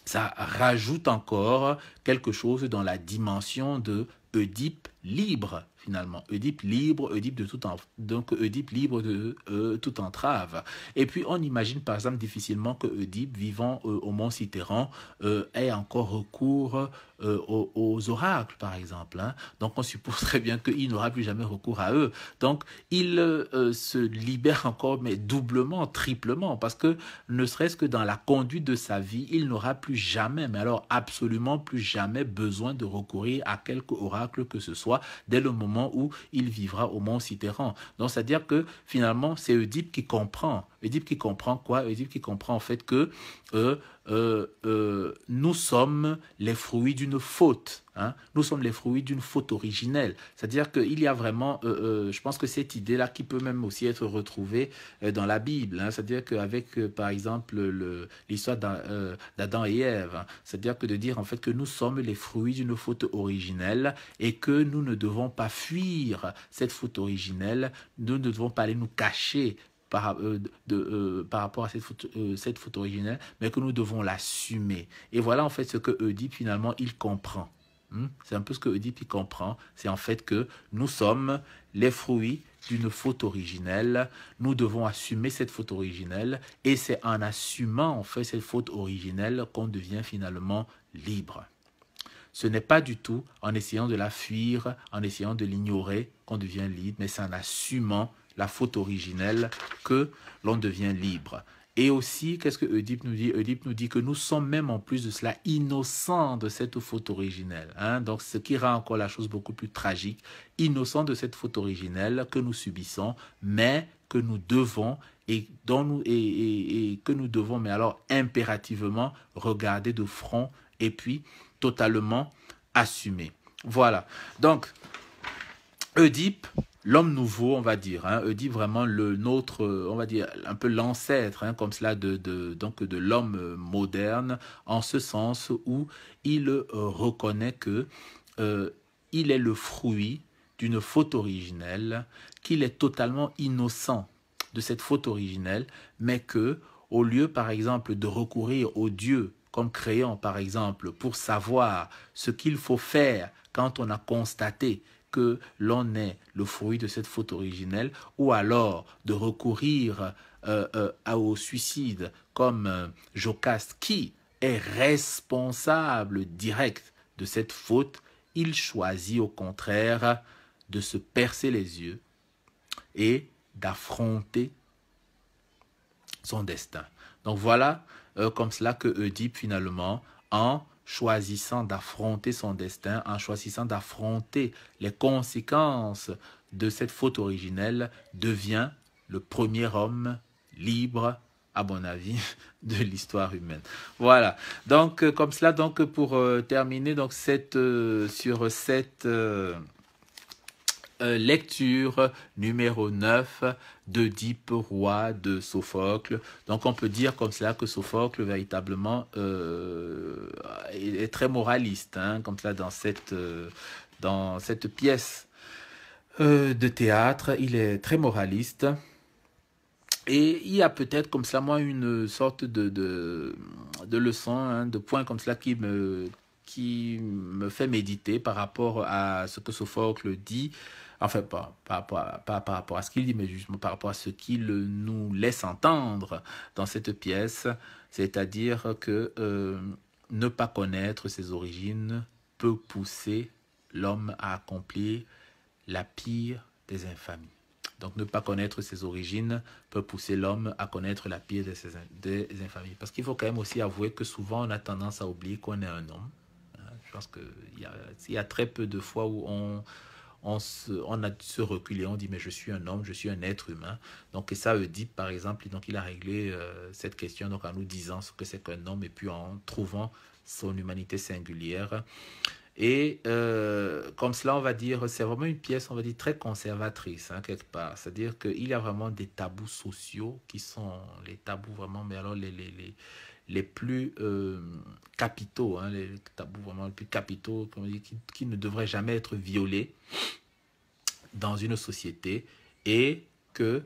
ça rajoute encore quelque chose dans la dimension de Oedipe libre, finalement. Oedipe libre, Oedipe de tout donc Oedipe libre de euh, toute entrave. Et puis on imagine par exemple difficilement que Oedipe, vivant euh, au Mont Citéran, euh, ait encore recours euh, aux, oracles, par exemple. Hein. Donc on suppose très bien qu'il n'aura plus jamais recours à eux. Donc il euh, se libère encore, mais doublement, triplement, parce que ne serait-ce que dans la conduite de sa vie, il n'aura plus jamais, mais alors absolument plus jamais besoin de recourir à quelque oracle que ce soit dès le moment où il vivra au mont Cithéran. Donc c'est-à-dire que finalement, c'est Oedipe qui comprend Édipe qui comprend quoi Édipe qui comprend en fait que euh, euh, euh, nous sommes les fruits d'une faute. Hein. Nous sommes les fruits d'une faute originelle. C'est-à-dire qu'il y a vraiment, je pense que cette idée-là qui peut même aussi être retrouvée dans la Bible. Hein. C'est-à-dire qu'avec, par exemple, l'histoire d'Adam et Ève, hein. c'est-à-dire que de dire en fait que nous sommes les fruits d'une faute originelle et que nous ne devons pas fuir cette faute originelle, nous ne devons pas aller nous cacher euh, euh, par, rapport à cette faute, euh, originelle, mais que nous devons l'assumer. Et voilà en fait ce que Oedipe finalement il comprend. Hmm? C'est un peu ce que Oedipe il comprend. C'est en fait que nous sommes les fruits d'une faute originelle. Nous devons assumer cette faute originelle. Et c'est en assumant en fait cette faute originelle qu'on devient finalement libre. Ce n'est pas du tout en essayant de la fuir, en essayant de l'ignorer qu'on devient libre, mais c'est en assumant la faute originelle que l'on devient libre. Et aussi, qu'est-ce que Oedipe nous dit Oedipe nous dit que nous sommes même en plus de cela innocents de cette faute originelle. Hein. Donc, ce qui rend encore la chose beaucoup plus tragique, innocents de cette faute originelle que nous subissons, mais que nous devons et, dont nous, et, que nous devons, mais alors impérativement regarder de front et puis totalement assumer. Voilà. Donc, Oedipe l'homme nouveau, on va dire, hein, dit vraiment le nôtre, euh, on va dire un peu l'ancêtre, hein, comme cela, de, donc de l'homme euh, moderne, en ce sens où il euh, reconnaît que il est le fruit d'une faute originelle, qu'il est totalement innocent de cette faute originelle, mais que au lieu, par exemple, de recourir au Dieu comme créant, par exemple, pour savoir ce qu'il faut faire quand on a constaté que l'on est le fruit de cette faute originelle, ou alors de recourir euh, euh, au suicide comme euh, Jocaste, qui est responsable direct de cette faute, il choisit au contraire de se percer les yeux et d'affronter son destin. Donc voilà comme cela que Oedipe finalement, en choisissant d'affronter son destin, en choisissant d'affronter les conséquences de cette faute originelle, devient le premier homme libre, à mon avis, de l'histoire humaine. Voilà. Donc, euh, comme cela, donc, pour euh, terminer, donc, euh, sur cette, euh, lecture numéro 9 d'Oedipe roi de Sophocle. Donc on peut dire comme cela que Sophocle véritablement euh, est très moraliste, hein, comme cela dans cette, euh, dans cette pièce de théâtre. Il est très moraliste. Et il y a peut-être comme cela, moi, une sorte de, de, de leçon, hein, de point comme cela qui me, qui me fait méditer par rapport à ce que Sophocle dit enfin pas, par rapport à ce qu'il dit, mais justement par rapport à ce qu'il nous laisse entendre dans cette pièce, c'est-à-dire que euh, ne pas connaître ses origines peut pousser l'homme à accomplir la pire des infamies. Donc ne pas connaître ses origines peut pousser l'homme à connaître la pire de des infamies. Parce qu'il faut quand même aussi avouer que souvent on a tendance à oublier qu'on est un homme. Je pense qu'il y a très peu de fois où on on, se, on a se reculé on dit mais je suis un homme, je suis un être humain. Donc et ça, Oedipe par exemple, donc il a réglé euh, cette question donc en nous disant ce que c'est qu'un homme et puis en trouvant son humanité singulière. Et euh, comme cela, on va dire, c'est vraiment une pièce, on va dire, très conservatrice, hein, quelque part. C'est-à-dire qu'il y a vraiment des tabous sociaux qui sont les tabous vraiment, mais alors les, les les plus euh, capitaux, hein, les tabous vraiment les plus capitaux, qui, ne devraient jamais être violés dans une société et que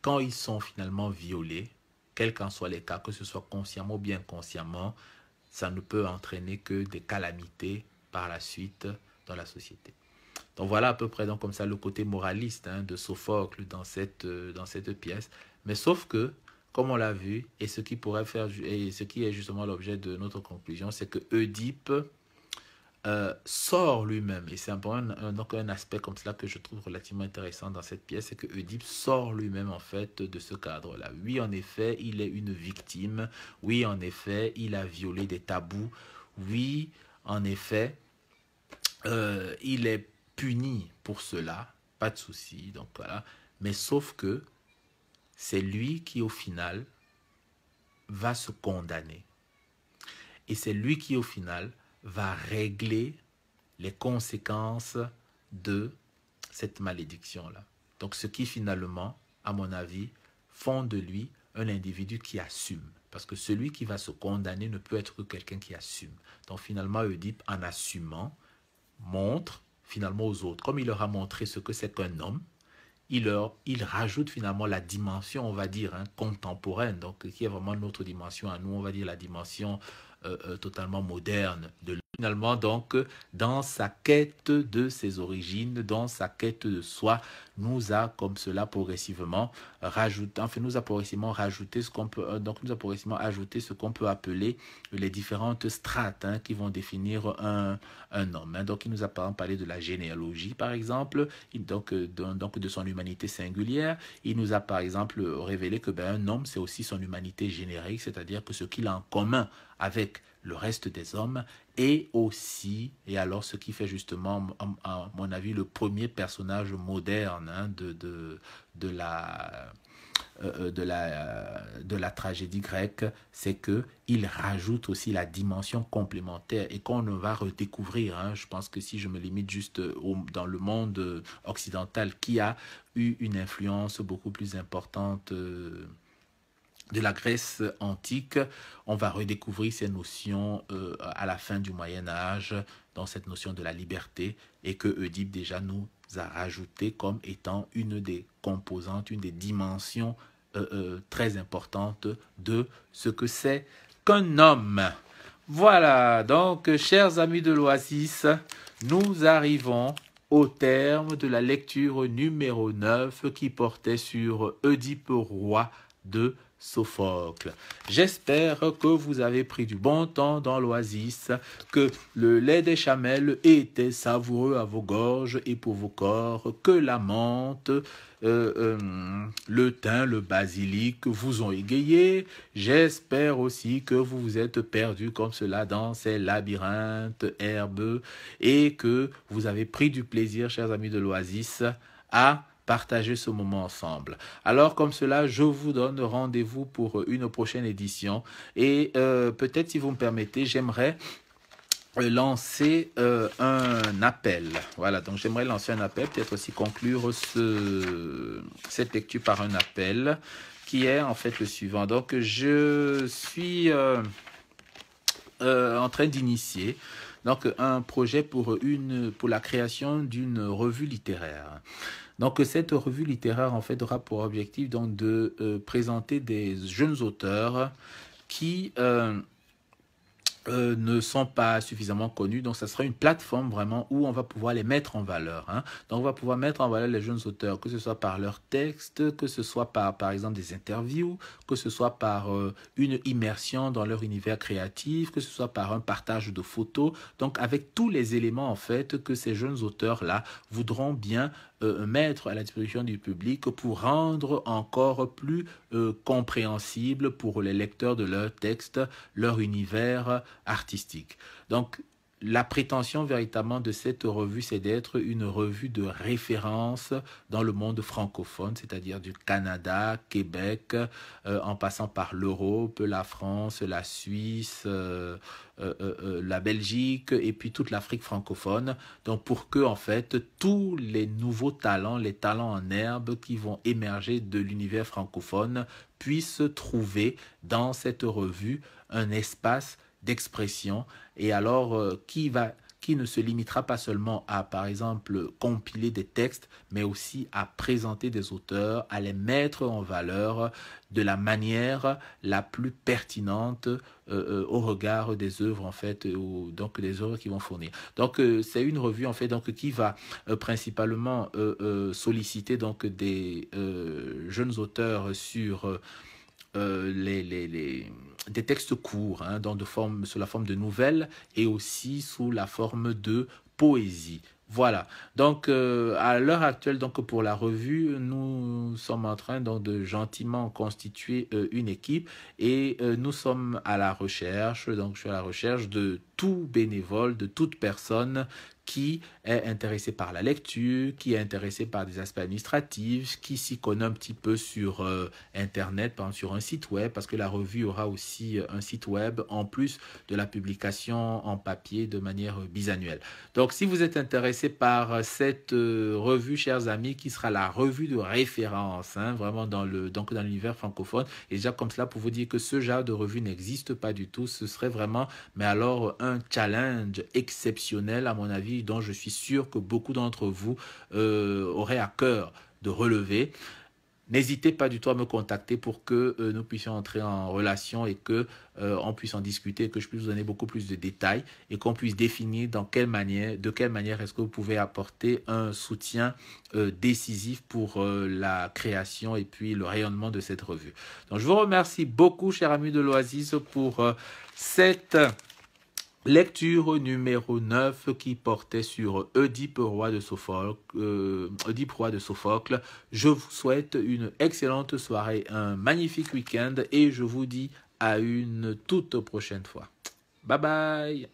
quand ils sont finalement violés, quels qu'en soient les cas, que ce soit consciemment ou bien consciemment ça ne peut entraîner que des calamités par la suite dans la société. Donc voilà à peu près donc comme ça le côté moraliste hein, de Sophocle dans cette, euh, dans cette pièce. Mais sauf que comme on l'a vu, et ce qui pourrait faire, et ce qui est justement l'objet de notre conclusion, c'est que Oedipe euh, sort lui-même, et c'est un, donc un aspect comme cela que je trouve relativement intéressant dans cette pièce, c'est que Oedipe sort lui-même en fait de ce cadre-là. Oui, en effet, il est une victime. Oui, en effet, il a violé des tabous. Oui, en effet, euh, il est puni pour cela, pas de souci. Donc voilà. Mais sauf que c'est lui qui au final va se condamner. Et c'est lui qui au final va régler les conséquences de cette malédiction-là. Donc ce qui finalement, à mon avis, font de lui un individu qui assume. Parce que celui qui va se condamner ne peut être que quelqu'un qui assume. Donc finalement, Oedipe, en assumant, montre finalement aux autres, comme il leur a montré ce que c'est qu'un homme, il, il rajoute finalement la dimension, on va dire, hein, contemporaine, donc qui est vraiment notre dimension à nous, on va dire la dimension euh, euh, totalement moderne de finalement donc dans sa quête de ses origines, dans sa quête de soi, nous a comme cela progressivement rajouté, enfin nous a progressivement rajouté ce qu'on peut, euh, donc nous a progressivement ajouté ce qu'on peut appeler les différentes strates hein, qui vont définir un, homme. Hein. Donc il nous a parlé de la généalogie par exemple, donc, euh, de, donc de son humanité singulière. Il nous a par exemple révélé que ben, un homme c'est aussi son humanité générique, c'est-à-dire que ce qu'il a en commun avec le reste des hommes et aussi, et alors ce qui fait justement, à mon avis, le premier personnage moderne hein, de, de, la, euh, euh, de, la, euh, de la tragédie grecque, c'est que il rajoute aussi la dimension complémentaire et qu'on va redécouvrir. Hein. Je pense que si je me limite juste dans le monde occidental qui a eu une influence beaucoup plus importante de la Grèce antique, on va redécouvrir ces notions euh, à la fin du Moyen Âge, dans cette notion de la liberté, et que Oedipe déjà nous a rajouté comme étant une des composantes, une des dimensions euh, euh, très importantes de ce que c'est qu'un homme. Voilà, donc chers amis de l'Oasis, nous arrivons au terme de la lecture numéro 9 qui portait sur Oedipe roi de Sophocle. J'espère que vous avez pris du bon temps dans l'oasis, que le lait des chamelles était savoureux à vos gorges et pour vos corps, que la menthe, euh, euh, le thym, le basilic vous ont égayé. J'espère aussi que vous vous êtes perdu comme cela dans ces labyrinthes herbeux et que vous avez pris du plaisir, chers amis de l'oasis, à partager ce moment ensemble. Alors comme cela, je vous donne rendez-vous pour une prochaine édition et euh, peut-être si vous me permettez, j'aimerais euh, lancer euh, un appel. Voilà, donc j'aimerais lancer un appel, peut-être aussi conclure ce, cette lecture par un appel qui est en fait le suivant. Donc je suis en train d'initier donc un projet pour une pour la création d'une revue littéraire. Donc cette revue littéraire en fait aura pour objectif donc de euh, présenter des jeunes auteurs qui euh, euh, ne sont pas suffisamment connus. Donc, ça sera une plateforme vraiment où on va pouvoir les mettre en valeur. Hein. Donc, on va pouvoir mettre en valeur les jeunes auteurs, que ce soit par leurs textes, que ce soit par, par exemple, des interviews, que ce soit par euh, une immersion dans leur univers créatif, que ce soit par un partage de photos. Donc, avec tous les éléments, en fait, que ces jeunes auteurs-là voudront bien euh, mettre à la disposition du public pour rendre encore plus compréhensible pour les lecteurs de leurs textes leur univers artistique. Donc, la prétention véritablement de cette revue, c'est d'être une revue de référence dans le monde francophone, c'est-à-dire du Canada, Québec, euh, en passant par l'Europe, la France, la Suisse, euh, euh, la Belgique et puis toute l'Afrique francophone. Donc pour que en fait tous les nouveaux talents, les talents en herbe qui vont émerger de l'univers francophone puissent trouver dans cette revue un espace d'expression. Et alors, euh, qui, va, qui ne se limitera pas seulement à, par exemple, compiler des textes, mais aussi à présenter des auteurs, à les mettre en valeur de la manière la plus pertinente euh, euh, au regard des œuvres en fait ou donc des œuvres qui vont fournir donc c'est une revue en fait donc qui va principalement solliciter donc des jeunes auteurs sur les, les des textes courts, hein, dans de sous la forme de nouvelles et aussi sous la forme de poésie. Voilà. Donc, euh, à l'heure actuelle, donc pour la revue, nous sommes en train de gentiment constituer euh, une équipe et euh, nous sommes à la recherche. Donc, je suis à la recherche de tout bénévole, de toute personne qui est intéressé par la lecture, qui est intéressé par des aspects administratifs, qui s'y connaît un petit peu sur euh, par exemple sur un site web, parce que la revue aura aussi euh, un site web en plus de la publication en papier de manière euh, bisannuelle. Donc si vous êtes intéressé par cette revue, chers amis, qui sera la revue de référence, hein, vraiment dans le donc dans l'univers francophone, et déjà comme cela pour vous dire que ce genre de revue n'existe pas du tout, ce serait vraiment, mais alors un challenge exceptionnel à mon avis dont je suis sûr que beaucoup d'entre vous euh, auraient à cœur de relever. N'hésitez pas du tout à me contacter pour que euh, nous puissions entrer en relation et que euh, puisse en discuter, que je puisse vous donner beaucoup plus de détails et qu'on puisse définir dans quelle manière, de quelle manière est-ce que vous pouvez apporter un soutien décisif pour la création et puis le rayonnement de cette revue. Donc je vous remercie beaucoup, cher amis de l'Oasis, pour cette Lecture numéro 9 qui portait sur Oedipe roi de Sophocle. Euh, roi de Sophocle. Je vous souhaite une excellente soirée, un magnifique week-end et je vous dis à une toute prochaine fois. Bye bye